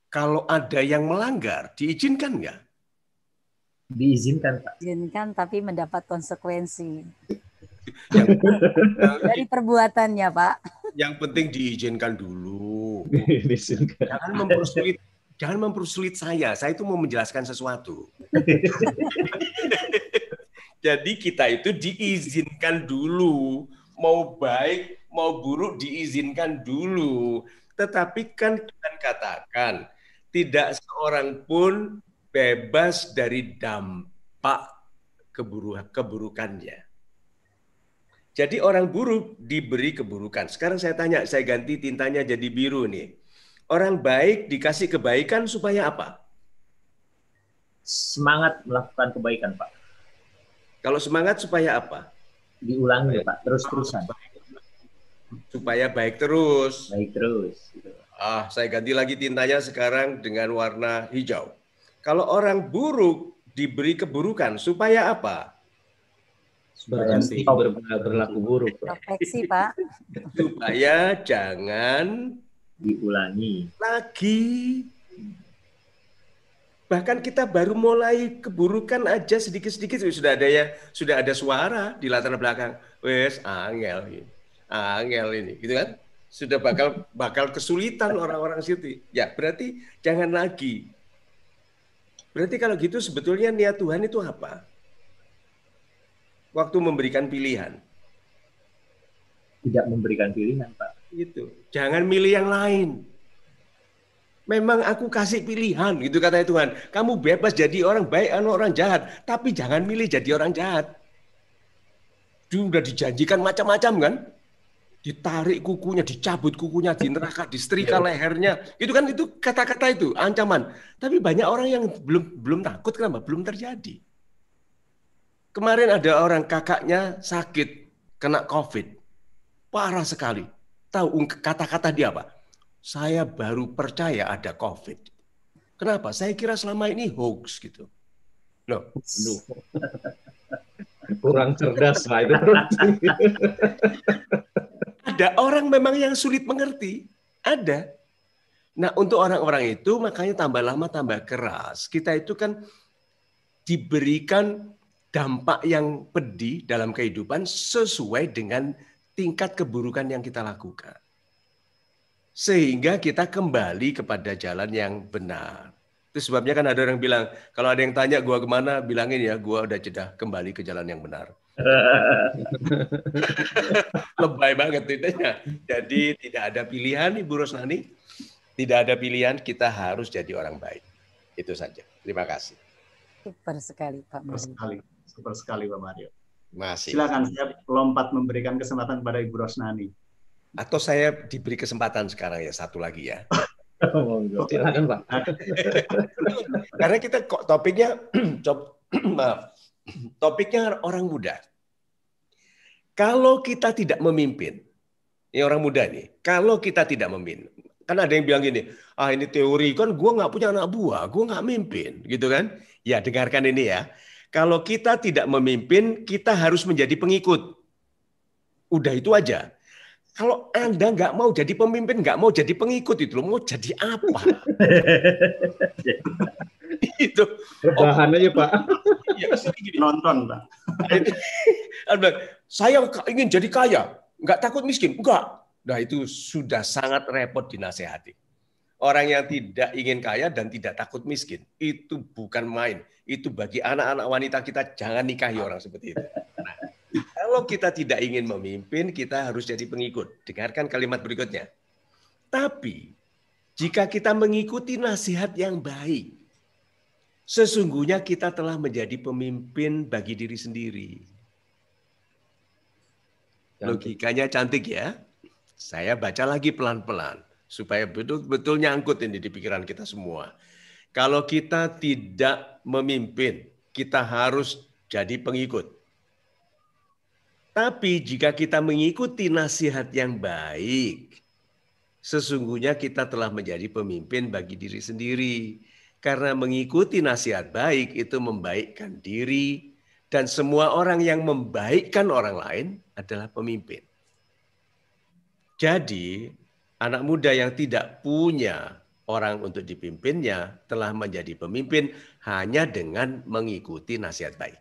Kalau ada yang melanggar, diizinkan nggak? Diizinkan, Pak. Diizinkan, tapi mendapat konsekuensi. yang, dari perbuatannya Pak. Yang penting diizinkan dulu. Jangan mempersulit jangan mempersulit saya. Saya itu mau menjelaskan sesuatu. Jadi kita itu diizinkan dulu, mau baik mau buruk diizinkan dulu. Tetapi kan dengan katakan tidak seorang pun bebas dari dampak keburukannya. Jadi orang buruk diberi keburukan. Sekarang saya tanya, saya ganti tintanya jadi biru nih. Orang baik dikasih kebaikan supaya apa? Semangat melakukan kebaikan, Pak. Kalau semangat supaya apa? Diulangi, ya, Pak, terus-terusan. Supaya baik terus. Baik terus. Gitu. Ah, saya ganti lagi tintanya sekarang dengan warna hijau. Kalau orang buruk diberi keburukan supaya apa? berhenti ber, berlaku buruk. Refleksi, Pak. Supaya jangan diulangi lagi. Bahkan kita baru mulai keburukan aja sedikit-sedikit sudah ada ya, sudah ada suara di latar belakang. Wes angel ini. Angel ini, gitu kan? Sudah bakal bakal kesulitan orang-orang situ. Ya, berarti jangan lagi. Berarti kalau gitu sebetulnya niat Tuhan itu apa? waktu memberikan pilihan? Tidak memberikan pilihan, Pak. Itu, Jangan milih yang lain. Memang aku kasih pilihan, gitu kata Tuhan. Kamu bebas jadi orang baik atau orang jahat, tapi jangan milih jadi orang jahat. Dia sudah dijanjikan macam-macam kan? Ditarik kukunya, dicabut kukunya, di neraka, disetrika iya. lehernya. Itu kan itu kata-kata itu, ancaman. Tapi banyak orang yang belum belum takut kenapa? Belum terjadi. Kemarin ada orang kakaknya sakit, kena COVID. Parah sekali. Tahu kata-kata dia apa? Saya baru percaya ada COVID. Kenapa? Saya kira selama ini hoax gitu. Loh, no. Kurang cerdas lah itu. ada orang memang yang sulit mengerti. Ada. Nah, untuk orang-orang itu makanya tambah lama tambah keras. Kita itu kan diberikan dampak yang pedih dalam kehidupan sesuai dengan tingkat keburukan yang kita lakukan. Sehingga kita kembali kepada jalan yang benar. Itu sebabnya kan ada orang bilang, kalau ada yang tanya gua kemana, bilangin ya gua udah cedah kembali ke jalan yang benar. Lebay banget tidaknya. Jadi tidak ada pilihan Ibu Rosnani, tidak ada pilihan kita harus jadi orang baik. Itu saja. Terima kasih. Super sekali Pak Super Super sekali Pak Mario. Masih. Silakan saya lompat memberikan kesempatan kepada Ibu Rosnani. Atau saya diberi kesempatan sekarang ya satu lagi ya. oh, silakan Pak. Karena kita kok topiknya maaf. Topiknya orang muda. Kalau kita tidak memimpin, ini orang muda nih, kalau kita tidak memimpin, kan ada yang bilang gini, ah ini teori kan gue nggak punya anak buah, gue nggak mimpin, gitu kan? Ya dengarkan ini ya kalau kita tidak memimpin, kita harus menjadi pengikut. Udah itu aja. Kalau Anda nggak mau jadi pemimpin, nggak mau jadi pengikut itu, mau jadi apa? itu. Rebahan aja oh, Pak. Ya, Nonton Pak. Saya ingin jadi kaya, nggak takut miskin, enggak. Nah itu sudah sangat repot dinasehati. Orang yang tidak ingin kaya dan tidak takut miskin itu bukan main. Itu bagi anak-anak wanita kita jangan nikahi orang seperti itu. Nah, kalau kita tidak ingin memimpin, kita harus jadi pengikut. Dengarkan kalimat berikutnya. Tapi jika kita mengikuti nasihat yang baik, sesungguhnya kita telah menjadi pemimpin bagi diri sendiri. Logikanya cantik ya. Saya baca lagi pelan-pelan supaya betul-betul nyangkut ini di pikiran kita semua. Kalau kita tidak memimpin, kita harus jadi pengikut. Tapi jika kita mengikuti nasihat yang baik, sesungguhnya kita telah menjadi pemimpin bagi diri sendiri. Karena mengikuti nasihat baik itu membaikkan diri, dan semua orang yang membaikkan orang lain adalah pemimpin. Jadi, anak muda yang tidak punya orang untuk dipimpinnya telah menjadi pemimpin hanya dengan mengikuti nasihat baik.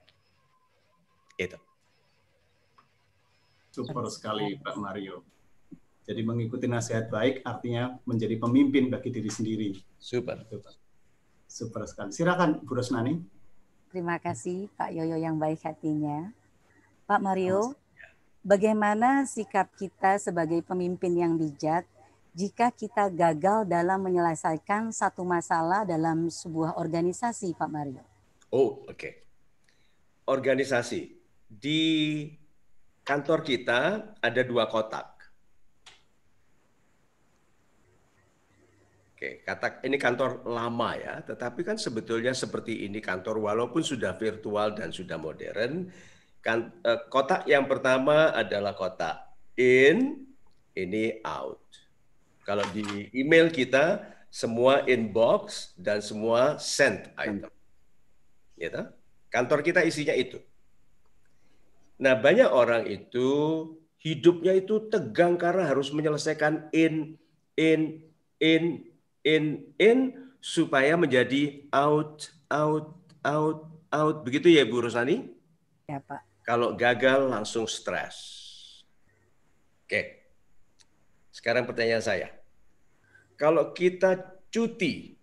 Itu. Super sekali Pak Mario. Jadi mengikuti nasihat baik artinya menjadi pemimpin bagi diri sendiri. Super. Super, sekali. Silakan Bu Rosnani. Terima kasih Pak Yoyo yang baik hatinya. Pak Mario, bagaimana sikap kita sebagai pemimpin yang bijak jika kita gagal dalam menyelesaikan satu masalah dalam sebuah organisasi, Pak Mario? Oh, oke. Okay. Organisasi. Di kantor kita ada dua kotak. Oke, kata ini kantor lama ya, tetapi kan sebetulnya seperti ini kantor walaupun sudah virtual dan sudah modern. Kan, eh, kotak yang pertama adalah kotak in, ini out kalau di email kita semua inbox dan semua sent item. Hmm. Ya toh? Kantor kita isinya itu. Nah, banyak orang itu hidupnya itu tegang karena harus menyelesaikan in in in in in supaya menjadi out out out out begitu ya Bu Rosani? Ya, Pak. Kalau gagal langsung stres. Oke. Sekarang pertanyaan saya kalau kita cuti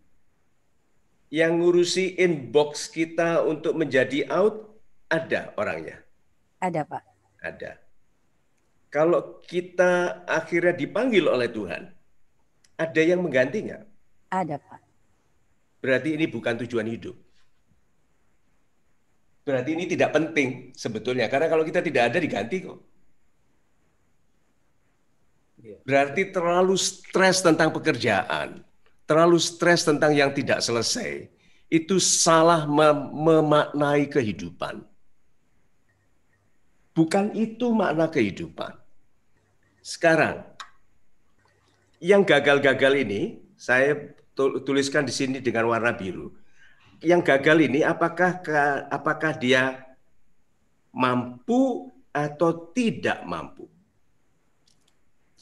yang ngurusi inbox kita untuk menjadi out ada orangnya. Ada, Pak. Ada. Kalau kita akhirnya dipanggil oleh Tuhan, ada yang mengganti nggak? Ada, Pak. Berarti ini bukan tujuan hidup. Berarti ini tidak penting sebetulnya. Karena kalau kita tidak ada diganti kok. Berarti terlalu stres tentang pekerjaan, terlalu stres tentang yang tidak selesai, itu salah mem memaknai kehidupan. Bukan itu makna kehidupan. Sekarang, yang gagal-gagal ini, saya tuliskan di sini dengan warna biru. Yang gagal ini apakah apakah dia mampu atau tidak mampu.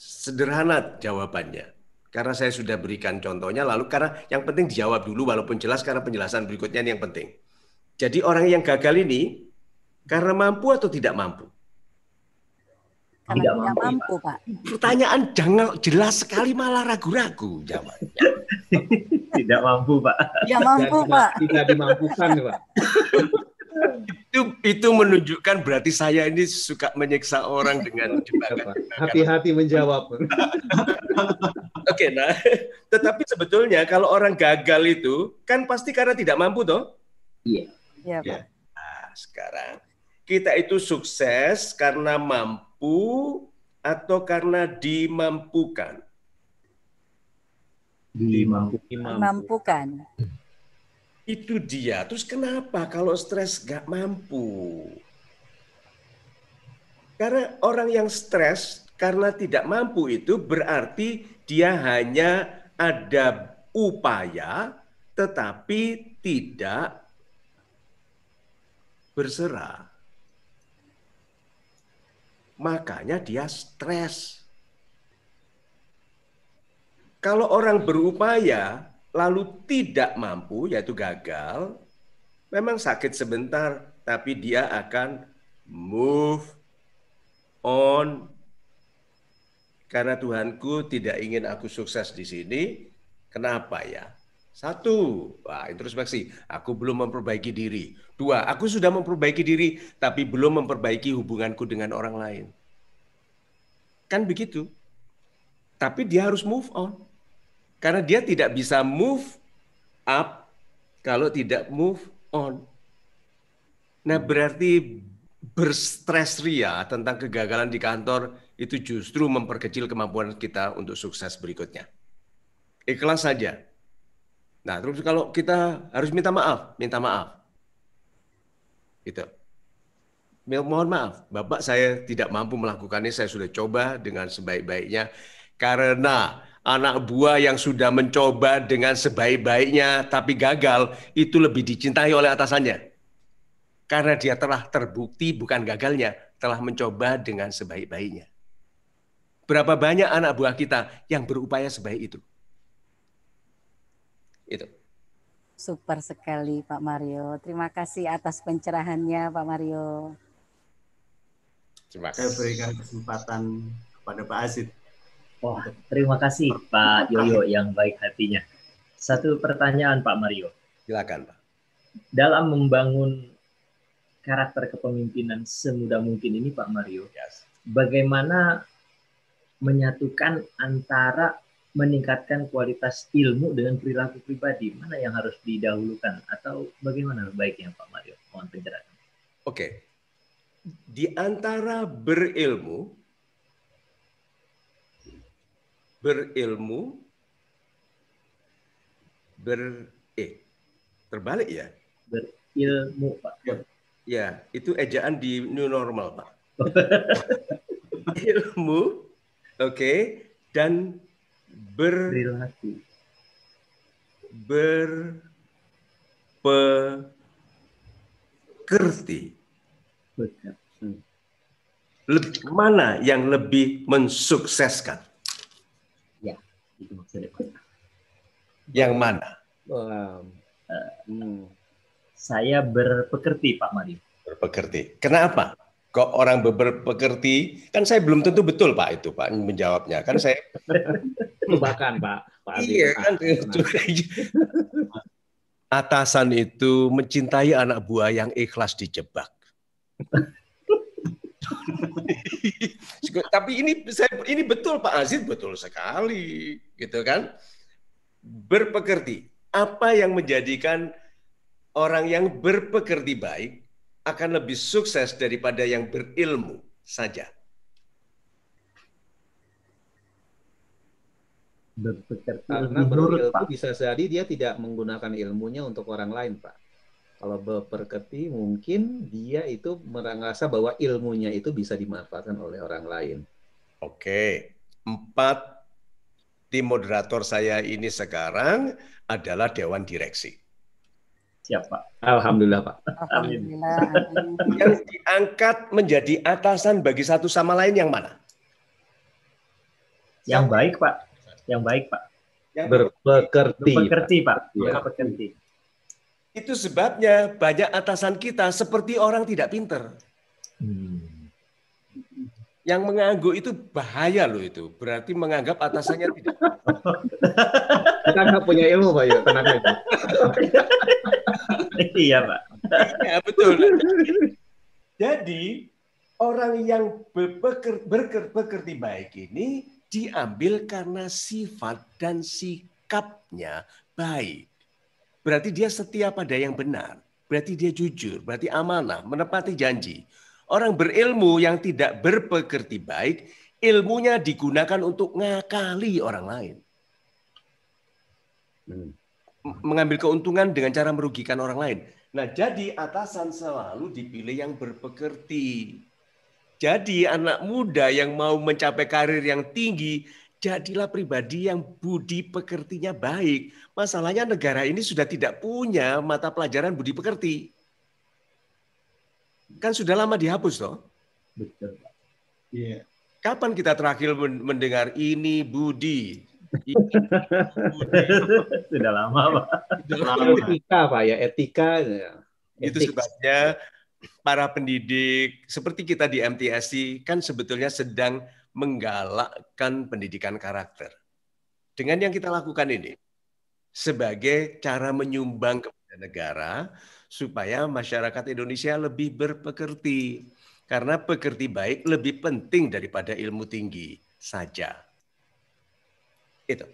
Sederhana jawabannya. Karena saya sudah berikan contohnya lalu karena yang penting dijawab dulu walaupun jelas karena penjelasan berikutnya ini yang penting. Jadi orang yang gagal ini karena mampu atau tidak mampu? Karena tidak, tidak mampu, mampu Pak. Pertanyaan jangan jelas sekali malah ragu-ragu jawabannya. tidak mampu, Pak. Tidak mampu, Pak. Tidak dimampukan, Pak. itu itu menunjukkan berarti saya ini suka menyiksa orang dengan jebakan. Hati-hati menjawab. Oke, okay, nah, tetapi sebetulnya kalau orang gagal itu kan pasti karena tidak mampu toh? Iya. Iya, iya. Pak. Ya. Nah, sekarang kita itu sukses karena mampu atau karena dimampukan? dimampukan. dimampukan. Itu dia. Terus kenapa kalau stres gak mampu? Karena orang yang stres karena tidak mampu itu berarti dia hanya ada upaya tetapi tidak berserah. Makanya dia stres. Kalau orang berupaya lalu tidak mampu yaitu gagal, memang sakit sebentar tapi dia akan move on karena Tuhanku tidak ingin aku sukses di sini. Kenapa ya? Satu, wah, introspeksi. Aku belum memperbaiki diri. Dua, aku sudah memperbaiki diri, tapi belum memperbaiki hubunganku dengan orang lain. Kan begitu. Tapi dia harus move on. Karena dia tidak bisa move up kalau tidak move on. Nah, berarti berstres ria tentang kegagalan di kantor itu justru memperkecil kemampuan kita untuk sukses berikutnya. Ikhlas saja. Nah, terus kalau kita harus minta maaf, minta maaf. Itu. Mohon maaf, Bapak saya tidak mampu melakukannya, saya sudah coba dengan sebaik-baiknya. Karena anak buah yang sudah mencoba dengan sebaik-baiknya tapi gagal itu lebih dicintai oleh atasannya. Karena dia telah terbukti bukan gagalnya, telah mencoba dengan sebaik-baiknya. Berapa banyak anak buah kita yang berupaya sebaik itu? Itu. Super sekali Pak Mario. Terima kasih atas pencerahannya Pak Mario. Terima kasih. Saya berikan kesempatan kepada Pak Aziz oh, terima kasih Pak Yoyo yang baik hatinya. Satu pertanyaan Pak Mario. Silakan Pak. Dalam membangun karakter kepemimpinan semudah mungkin ini Pak Mario, yes. bagaimana menyatukan antara meningkatkan kualitas ilmu dengan perilaku pribadi? Mana yang harus didahulukan atau bagaimana baiknya Pak Mario? Mohon penjelasan. Oke. Okay. Di antara berilmu berilmu ber eh terbalik ya berilmu pak ya, ya itu ejaan di new normal pak ilmu oke okay, dan ber Berlaku. ber kerti mana yang lebih mensukseskan itu maksudnya. Yang mana? Wow. Hmm. Eh, saya berpekerti, Pak Mario. Berpekerti. Kenapa? Kok orang berpekerti? Kan saya belum tentu betul, Pak, itu Pak menjawabnya. Kan saya bahkan Pak. Pak iya, kan. Atasan itu mencintai anak buah yang ikhlas dijebak. Tapi ini saya ini betul Pak Aziz betul sekali, gitu kan? Berpekerti. Apa yang menjadikan orang yang berpekerti baik akan lebih sukses daripada yang berilmu saja? Berpekerti Karena berilmu bisa jadi dia tidak menggunakan ilmunya untuk orang lain, Pak. Kalau berperkati mungkin dia itu merasa bahwa ilmunya itu bisa dimanfaatkan oleh orang lain. Oke, empat tim moderator saya ini sekarang adalah Dewan Direksi. Siap Pak. Alhamdulillah Pak. Alhamdulillah. yang diangkat menjadi atasan bagi satu sama lain yang mana? Yang baik Pak. Yang baik Pak. Yang Berpekerti. Berpekerti Pak. Berpekerti. Iya. Itu sebabnya banyak atasan kita seperti orang tidak pinter. Hmm. Yang mengangguk itu bahaya loh itu. Berarti menganggap atasannya tidak. Kita nggak punya ilmu Pak ya, tenang aja. iya Pak. Iya betul. Jadi orang yang berkerti baik ini diambil karena sifat dan sikapnya baik Berarti dia setia pada yang benar. Berarti dia jujur, berarti amanah, menepati janji. Orang berilmu yang tidak berpekerti baik, ilmunya digunakan untuk ngakali orang lain. Hmm. Mengambil keuntungan dengan cara merugikan orang lain. Nah, jadi atasan selalu dipilih yang berpekerti. Jadi anak muda yang mau mencapai karir yang tinggi jadilah pribadi yang budi pekertinya baik. Masalahnya negara ini sudah tidak punya mata pelajaran budi pekerti. Kan sudah lama dihapus toh? Iya. Kapan kita terakhir mendengar ini budi? sudah lama, Pak. Etika, Pak ya, etika. Ya. Itu sebabnya para pendidik seperti kita di MTSC kan sebetulnya sedang menggalakkan pendidikan karakter. Dengan yang kita lakukan ini, sebagai cara menyumbang kepada negara supaya masyarakat Indonesia lebih berpekerti. Karena pekerti baik lebih penting daripada ilmu tinggi saja. Itu.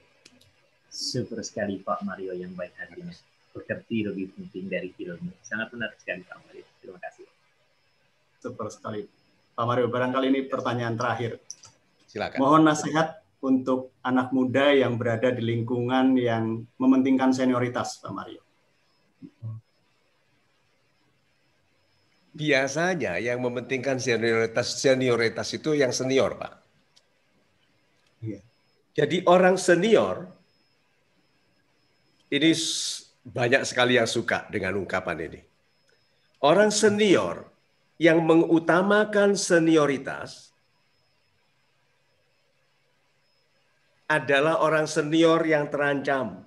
Super sekali Pak Mario yang baik hatinya. Pekerti lebih penting dari ilmu. Sangat menarik sekali Pak Mario. Terima kasih. Super sekali Pak Mario. Barangkali ini pertanyaan terakhir. Silakan. Mohon nasihat untuk anak muda yang berada di lingkungan yang mementingkan senioritas, Pak Mario. Biasanya yang mementingkan senioritas senioritas itu yang senior, Pak. Iya. Jadi orang senior ini banyak sekali yang suka dengan ungkapan ini. Orang senior yang mengutamakan senioritas adalah orang senior yang terancam.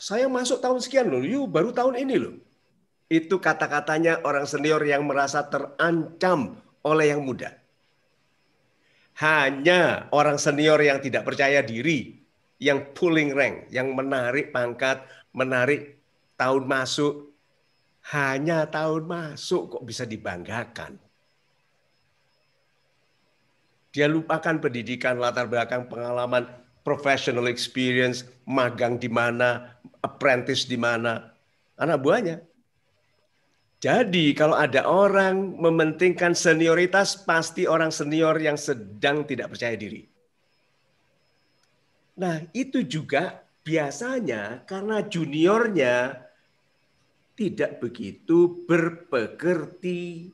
Saya masuk tahun sekian loh, yuk baru tahun ini loh. Itu kata-katanya orang senior yang merasa terancam oleh yang muda. Hanya orang senior yang tidak percaya diri yang pulling rank, yang menarik pangkat, menarik tahun masuk. Hanya tahun masuk kok bisa dibanggakan. Dia lupakan pendidikan, latar belakang, pengalaman, professional experience, magang di mana, apprentice di mana, anak buahnya. Jadi kalau ada orang mementingkan senioritas, pasti orang senior yang sedang tidak percaya diri. Nah, itu juga biasanya karena juniornya tidak begitu berpekerti.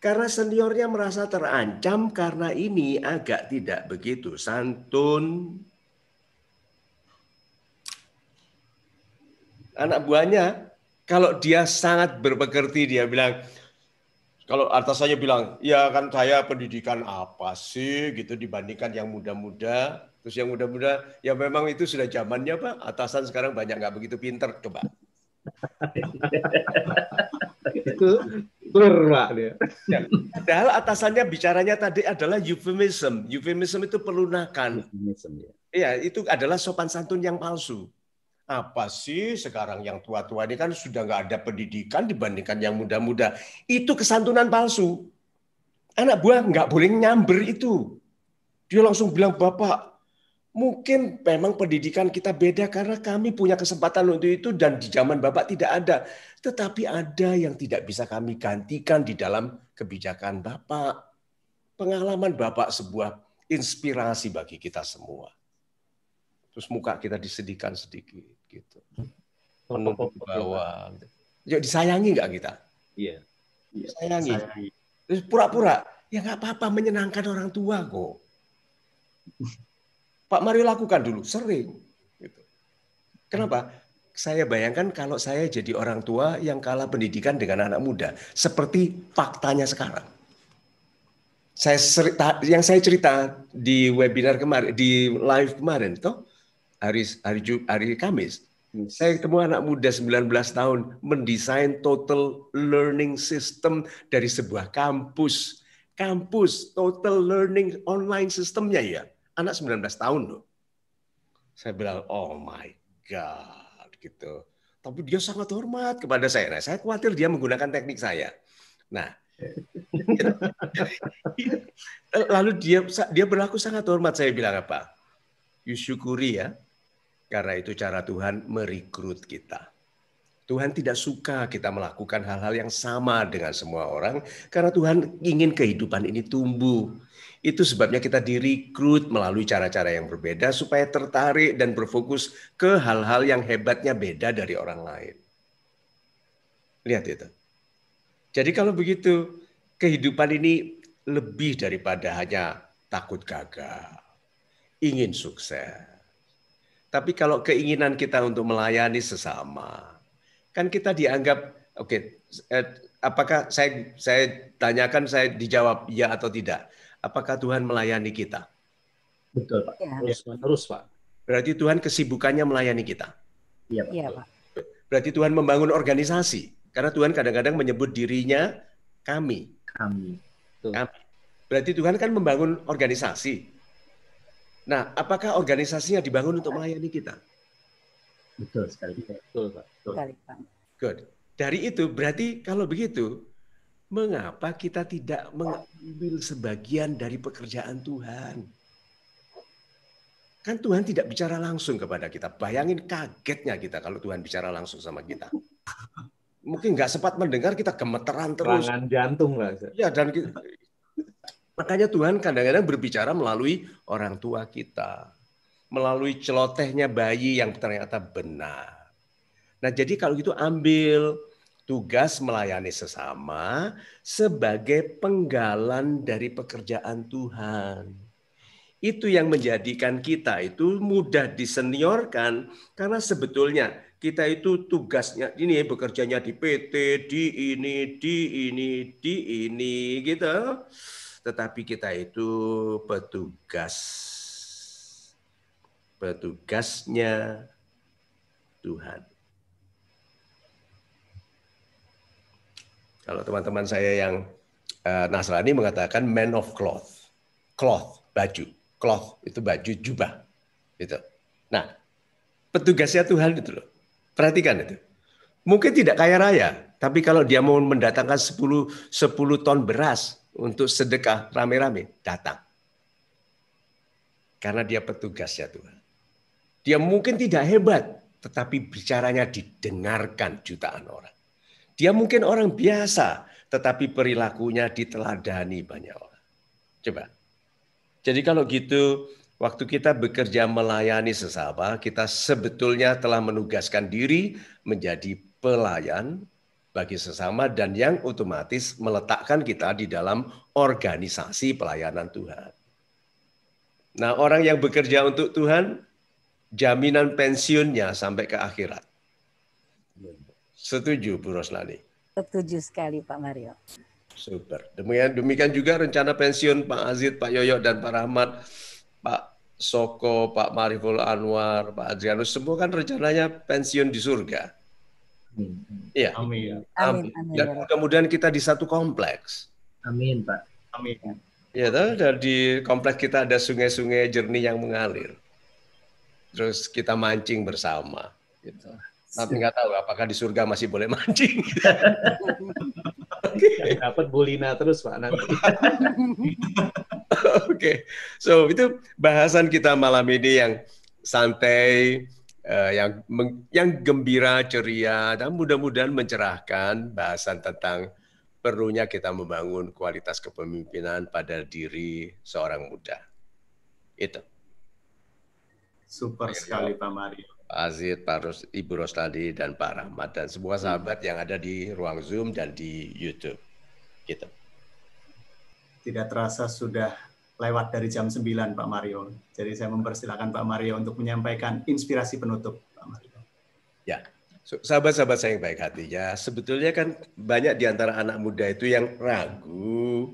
Karena seniornya merasa terancam karena ini agak tidak begitu santun. Anak buahnya kalau dia sangat berpekerti dia bilang kalau atas saya bilang, ya kan saya pendidikan apa sih gitu dibandingkan yang muda-muda Terus yang muda-muda, ya memang itu sudah zamannya Pak. Atasan sekarang banyak nggak begitu pinter, coba. itu clear Pak. Ya. Padahal atasannya bicaranya tadi adalah euphemism. Euphemism itu pelunakan. Euphemism, ya. Iya, itu adalah sopan santun yang palsu. Apa sih sekarang yang tua-tua ini kan sudah nggak ada pendidikan dibandingkan yang muda-muda. Itu kesantunan palsu. Anak buah nggak boleh nyamber itu. Dia langsung bilang, Bapak, Mungkin memang pendidikan kita beda karena kami punya kesempatan untuk itu dan di zaman Bapak tidak ada. Tetapi ada yang tidak bisa kami gantikan di dalam kebijakan Bapak. Pengalaman Bapak sebuah inspirasi bagi kita semua. Terus muka kita disedihkan sedikit gitu. Menunggu di bawah. Yuk disayangi nggak kita? Iya. Disayangi. Terus pura-pura, ya nggak apa-apa menyenangkan orang tua kok. Pak Mario lakukan dulu, sering. Gitu. Kenapa? Saya bayangkan kalau saya jadi orang tua yang kalah pendidikan dengan anak muda, seperti faktanya sekarang. Saya cerita, yang saya cerita di webinar kemarin, di live kemarin, toh hari hari hari Kamis, saya ketemu anak muda 19 tahun mendesain total learning system dari sebuah kampus. Kampus total learning online systemnya ya anak 19 tahun loh. Saya bilang, oh my God, gitu. Tapi dia sangat hormat kepada saya. Nah, saya khawatir dia menggunakan teknik saya. Nah, eh, lalu dia dia berlaku sangat hormat. Saya bilang apa? You ya, karena itu cara Tuhan merekrut kita. Tuhan tidak suka kita melakukan hal-hal yang sama dengan semua orang karena Tuhan ingin kehidupan ini tumbuh. Itu sebabnya kita direkrut melalui cara-cara yang berbeda supaya tertarik dan berfokus ke hal-hal yang hebatnya beda dari orang lain. Lihat itu. Jadi kalau begitu, kehidupan ini lebih daripada hanya takut gagal, ingin sukses. Tapi kalau keinginan kita untuk melayani sesama, kan kita dianggap oke okay, eh, apakah saya saya tanyakan saya dijawab ya atau tidak apakah Tuhan melayani kita betul pak ya. terus pak berarti Tuhan kesibukannya melayani kita iya pak. Ya, pak berarti Tuhan membangun organisasi karena Tuhan kadang-kadang menyebut dirinya kami kami betul. kami berarti Tuhan kan membangun organisasi nah apakah organisasinya dibangun untuk melayani kita Betul sekali. Betul, Pak. Betul. Sekali, Good. Dari itu berarti kalau begitu mengapa kita tidak mengambil sebagian dari pekerjaan Tuhan? Kan Tuhan tidak bicara langsung kepada kita. Bayangin kagetnya kita kalau Tuhan bicara langsung sama kita. Mungkin nggak sempat mendengar kita gemeteran terus. Rangan jantung lah. Ya dan kita, makanya Tuhan kadang-kadang berbicara melalui orang tua kita, melalui celotehnya bayi yang ternyata benar. Nah, jadi kalau gitu ambil tugas melayani sesama sebagai penggalan dari pekerjaan Tuhan. Itu yang menjadikan kita itu mudah diseniorkan karena sebetulnya kita itu tugasnya ini bekerjanya di PT, di ini, di ini, di ini gitu. Tetapi kita itu petugas petugasnya Tuhan. Kalau teman-teman saya yang eh, Nasrani mengatakan man of cloth, cloth baju, cloth itu baju jubah, itu. Nah, petugasnya Tuhan itu loh. Perhatikan itu. Mungkin tidak kaya raya, tapi kalau dia mau mendatangkan 10 10 ton beras untuk sedekah rame-rame, datang. Karena dia petugasnya Tuhan. Dia mungkin tidak hebat, tetapi bicaranya didengarkan jutaan orang. Dia mungkin orang biasa, tetapi perilakunya diteladani banyak orang. Coba. Jadi kalau gitu, waktu kita bekerja melayani sesama, kita sebetulnya telah menugaskan diri menjadi pelayan bagi sesama dan yang otomatis meletakkan kita di dalam organisasi pelayanan Tuhan. Nah, orang yang bekerja untuk Tuhan jaminan pensiunnya sampai ke akhirat. Setuju, Bu Roslani? Setuju sekali, Pak Mario. Super. Demikian, demikian juga rencana pensiun Pak Aziz, Pak Yoyo, dan Pak Rahmat, Pak Soko, Pak Mariful Anwar, Pak Adrianus, semua kan rencananya pensiun di surga. Ya. Amin. Amin. amin. Dan ya mudah-mudahan kita di satu kompleks. Amin, Pak. Amin. Ya, dan di kompleks kita ada sungai-sungai jernih yang mengalir terus kita mancing bersama. Gitu. Tapi nggak tahu apakah di surga masih boleh mancing. okay. Dapat bulina terus pak nanti. Oke, okay. so itu bahasan kita malam ini yang santai, uh, yang yang gembira, ceria, dan mudah-mudahan mencerahkan bahasan tentang perlunya kita membangun kualitas kepemimpinan pada diri seorang muda. Itu. Super Ayo. sekali Pak Mario. Pak Aziz, Pak Ros, Ibu Rosnadi, dan Pak Rahmat, dan semua sahabat yang ada di ruang Zoom dan di YouTube. Gitu. Tidak terasa sudah lewat dari jam 9, Pak Mario. Jadi saya mempersilahkan Pak Mario untuk menyampaikan inspirasi penutup, Pak Mario. Ya, sahabat-sahabat saya yang baik hatinya, sebetulnya kan banyak di antara anak muda itu yang ragu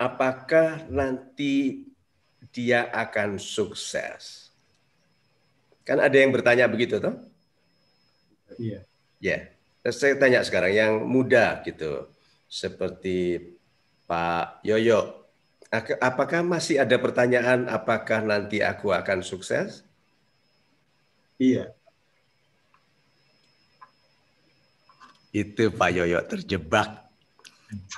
apakah nanti dia akan sukses. Kan ada yang bertanya begitu toh? Iya. Ya. Yeah. Saya tanya sekarang yang muda gitu. Seperti Pak Yoyo. Apakah masih ada pertanyaan apakah nanti aku akan sukses? Iya. Itu Pak Yoyo terjebak.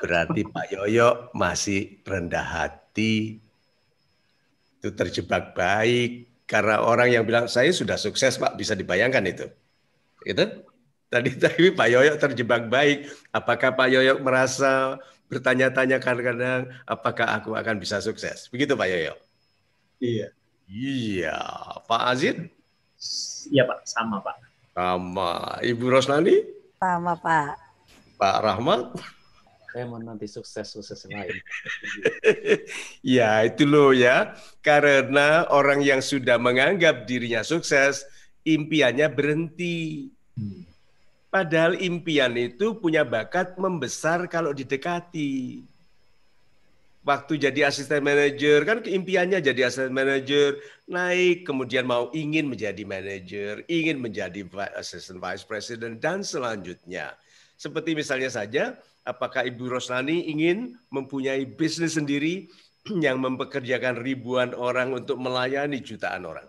Berarti Pak Yoyo masih rendah hati, itu terjebak baik karena orang yang bilang saya sudah sukses Pak bisa dibayangkan itu. Itu tadi tapi Pak Yoyo terjebak baik. Apakah Pak Yoyo merasa bertanya-tanya kadang-kadang apakah aku akan bisa sukses? Begitu Pak Yoyo. Iya. Iya, Pak Aziz Iya Pak, sama Pak. Sama. Ibu Roslani? Sama Pak. Pak Rahmat? Raymond nanti sukses sukses lain. ya itu loh ya, karena orang yang sudah menganggap dirinya sukses, impiannya berhenti. Hmm. Padahal impian itu punya bakat membesar kalau didekati. Waktu jadi asisten manajer, kan impiannya jadi asisten manajer, naik, kemudian mau ingin menjadi manajer, ingin menjadi asisten vice president, dan selanjutnya. Seperti misalnya saja, apakah Ibu Roslani ingin mempunyai bisnis sendiri yang mempekerjakan ribuan orang untuk melayani jutaan orang?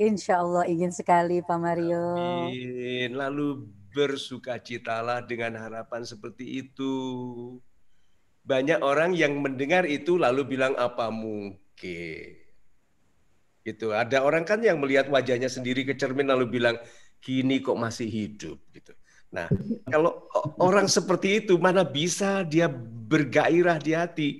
Insya Allah ingin sekali Pak Mario. Amin. Lalu bersukacitalah dengan harapan seperti itu. Banyak orang yang mendengar itu lalu bilang apa mungkin. Gitu. Ada orang kan yang melihat wajahnya sendiri ke cermin lalu bilang, "Kini kok masih hidup." gitu Nah, kalau orang seperti itu mana bisa dia bergairah di hati?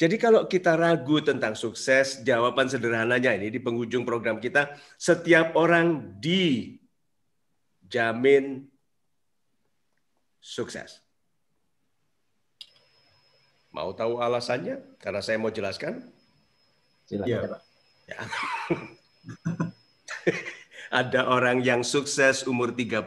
Jadi kalau kita ragu tentang sukses, jawaban sederhananya ini di penghujung program kita, setiap orang dijamin sukses. Mau tahu alasannya? Karena saya mau jelaskan. Silakan, ya. Ya. Ada orang yang sukses umur 35,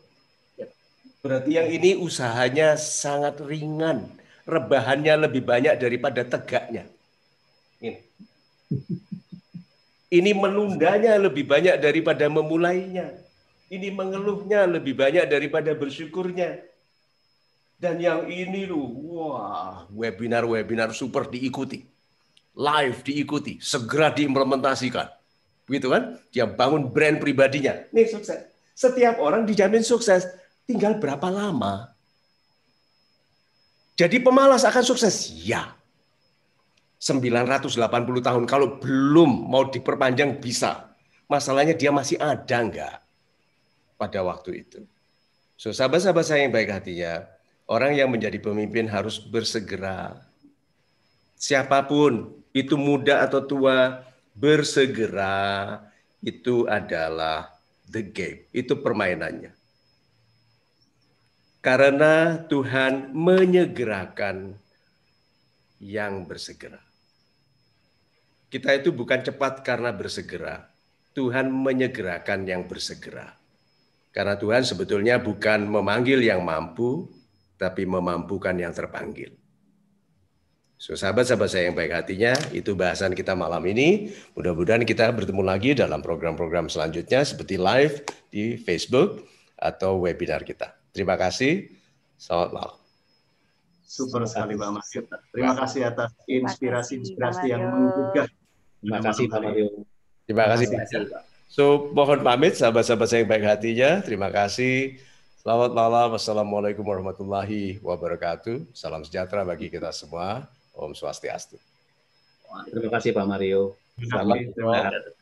Berarti yang ini usahanya sangat ringan, rebahannya lebih banyak daripada tegaknya. Ini. Ini menundanya lebih banyak daripada memulainya. Ini mengeluhnya lebih banyak daripada bersyukurnya. Dan yang ini loh, wah, webinar-webinar super diikuti. Live diikuti, segera diimplementasikan. Begitu kan? Dia bangun brand pribadinya. Nih sukses. Setiap orang dijamin sukses tinggal berapa lama? Jadi pemalas akan sukses? Ya. 980 tahun kalau belum mau diperpanjang bisa. Masalahnya dia masih ada enggak pada waktu itu. So sahabat-sahabat saya yang baik hati ya. orang yang menjadi pemimpin harus bersegera. Siapapun, itu muda atau tua, bersegera itu adalah the game, itu permainannya karena Tuhan menyegerakan yang bersegera. Kita itu bukan cepat karena bersegera. Tuhan menyegerakan yang bersegera. Karena Tuhan sebetulnya bukan memanggil yang mampu, tapi memampukan yang terpanggil. So, sahabat-sahabat saya yang baik hatinya, itu bahasan kita malam ini. Mudah-mudahan kita bertemu lagi dalam program-program selanjutnya seperti live di Facebook atau webinar kita. Terima kasih. Selamat malam. Super sekali Pak Mas Terima kasih atas inspirasi-inspirasi yang menggugah. Terima kasih Pak Mario. Terima kasih Pak. So, mohon pamit sahabat-sahabat saya yang baik hatinya. Terima kasih. Selamat malam. Assalamualaikum warahmatullahi wabarakatuh. Salam sejahtera bagi kita semua. Om Swastiastu. Terima kasih Pak Mario. Selamat. malam.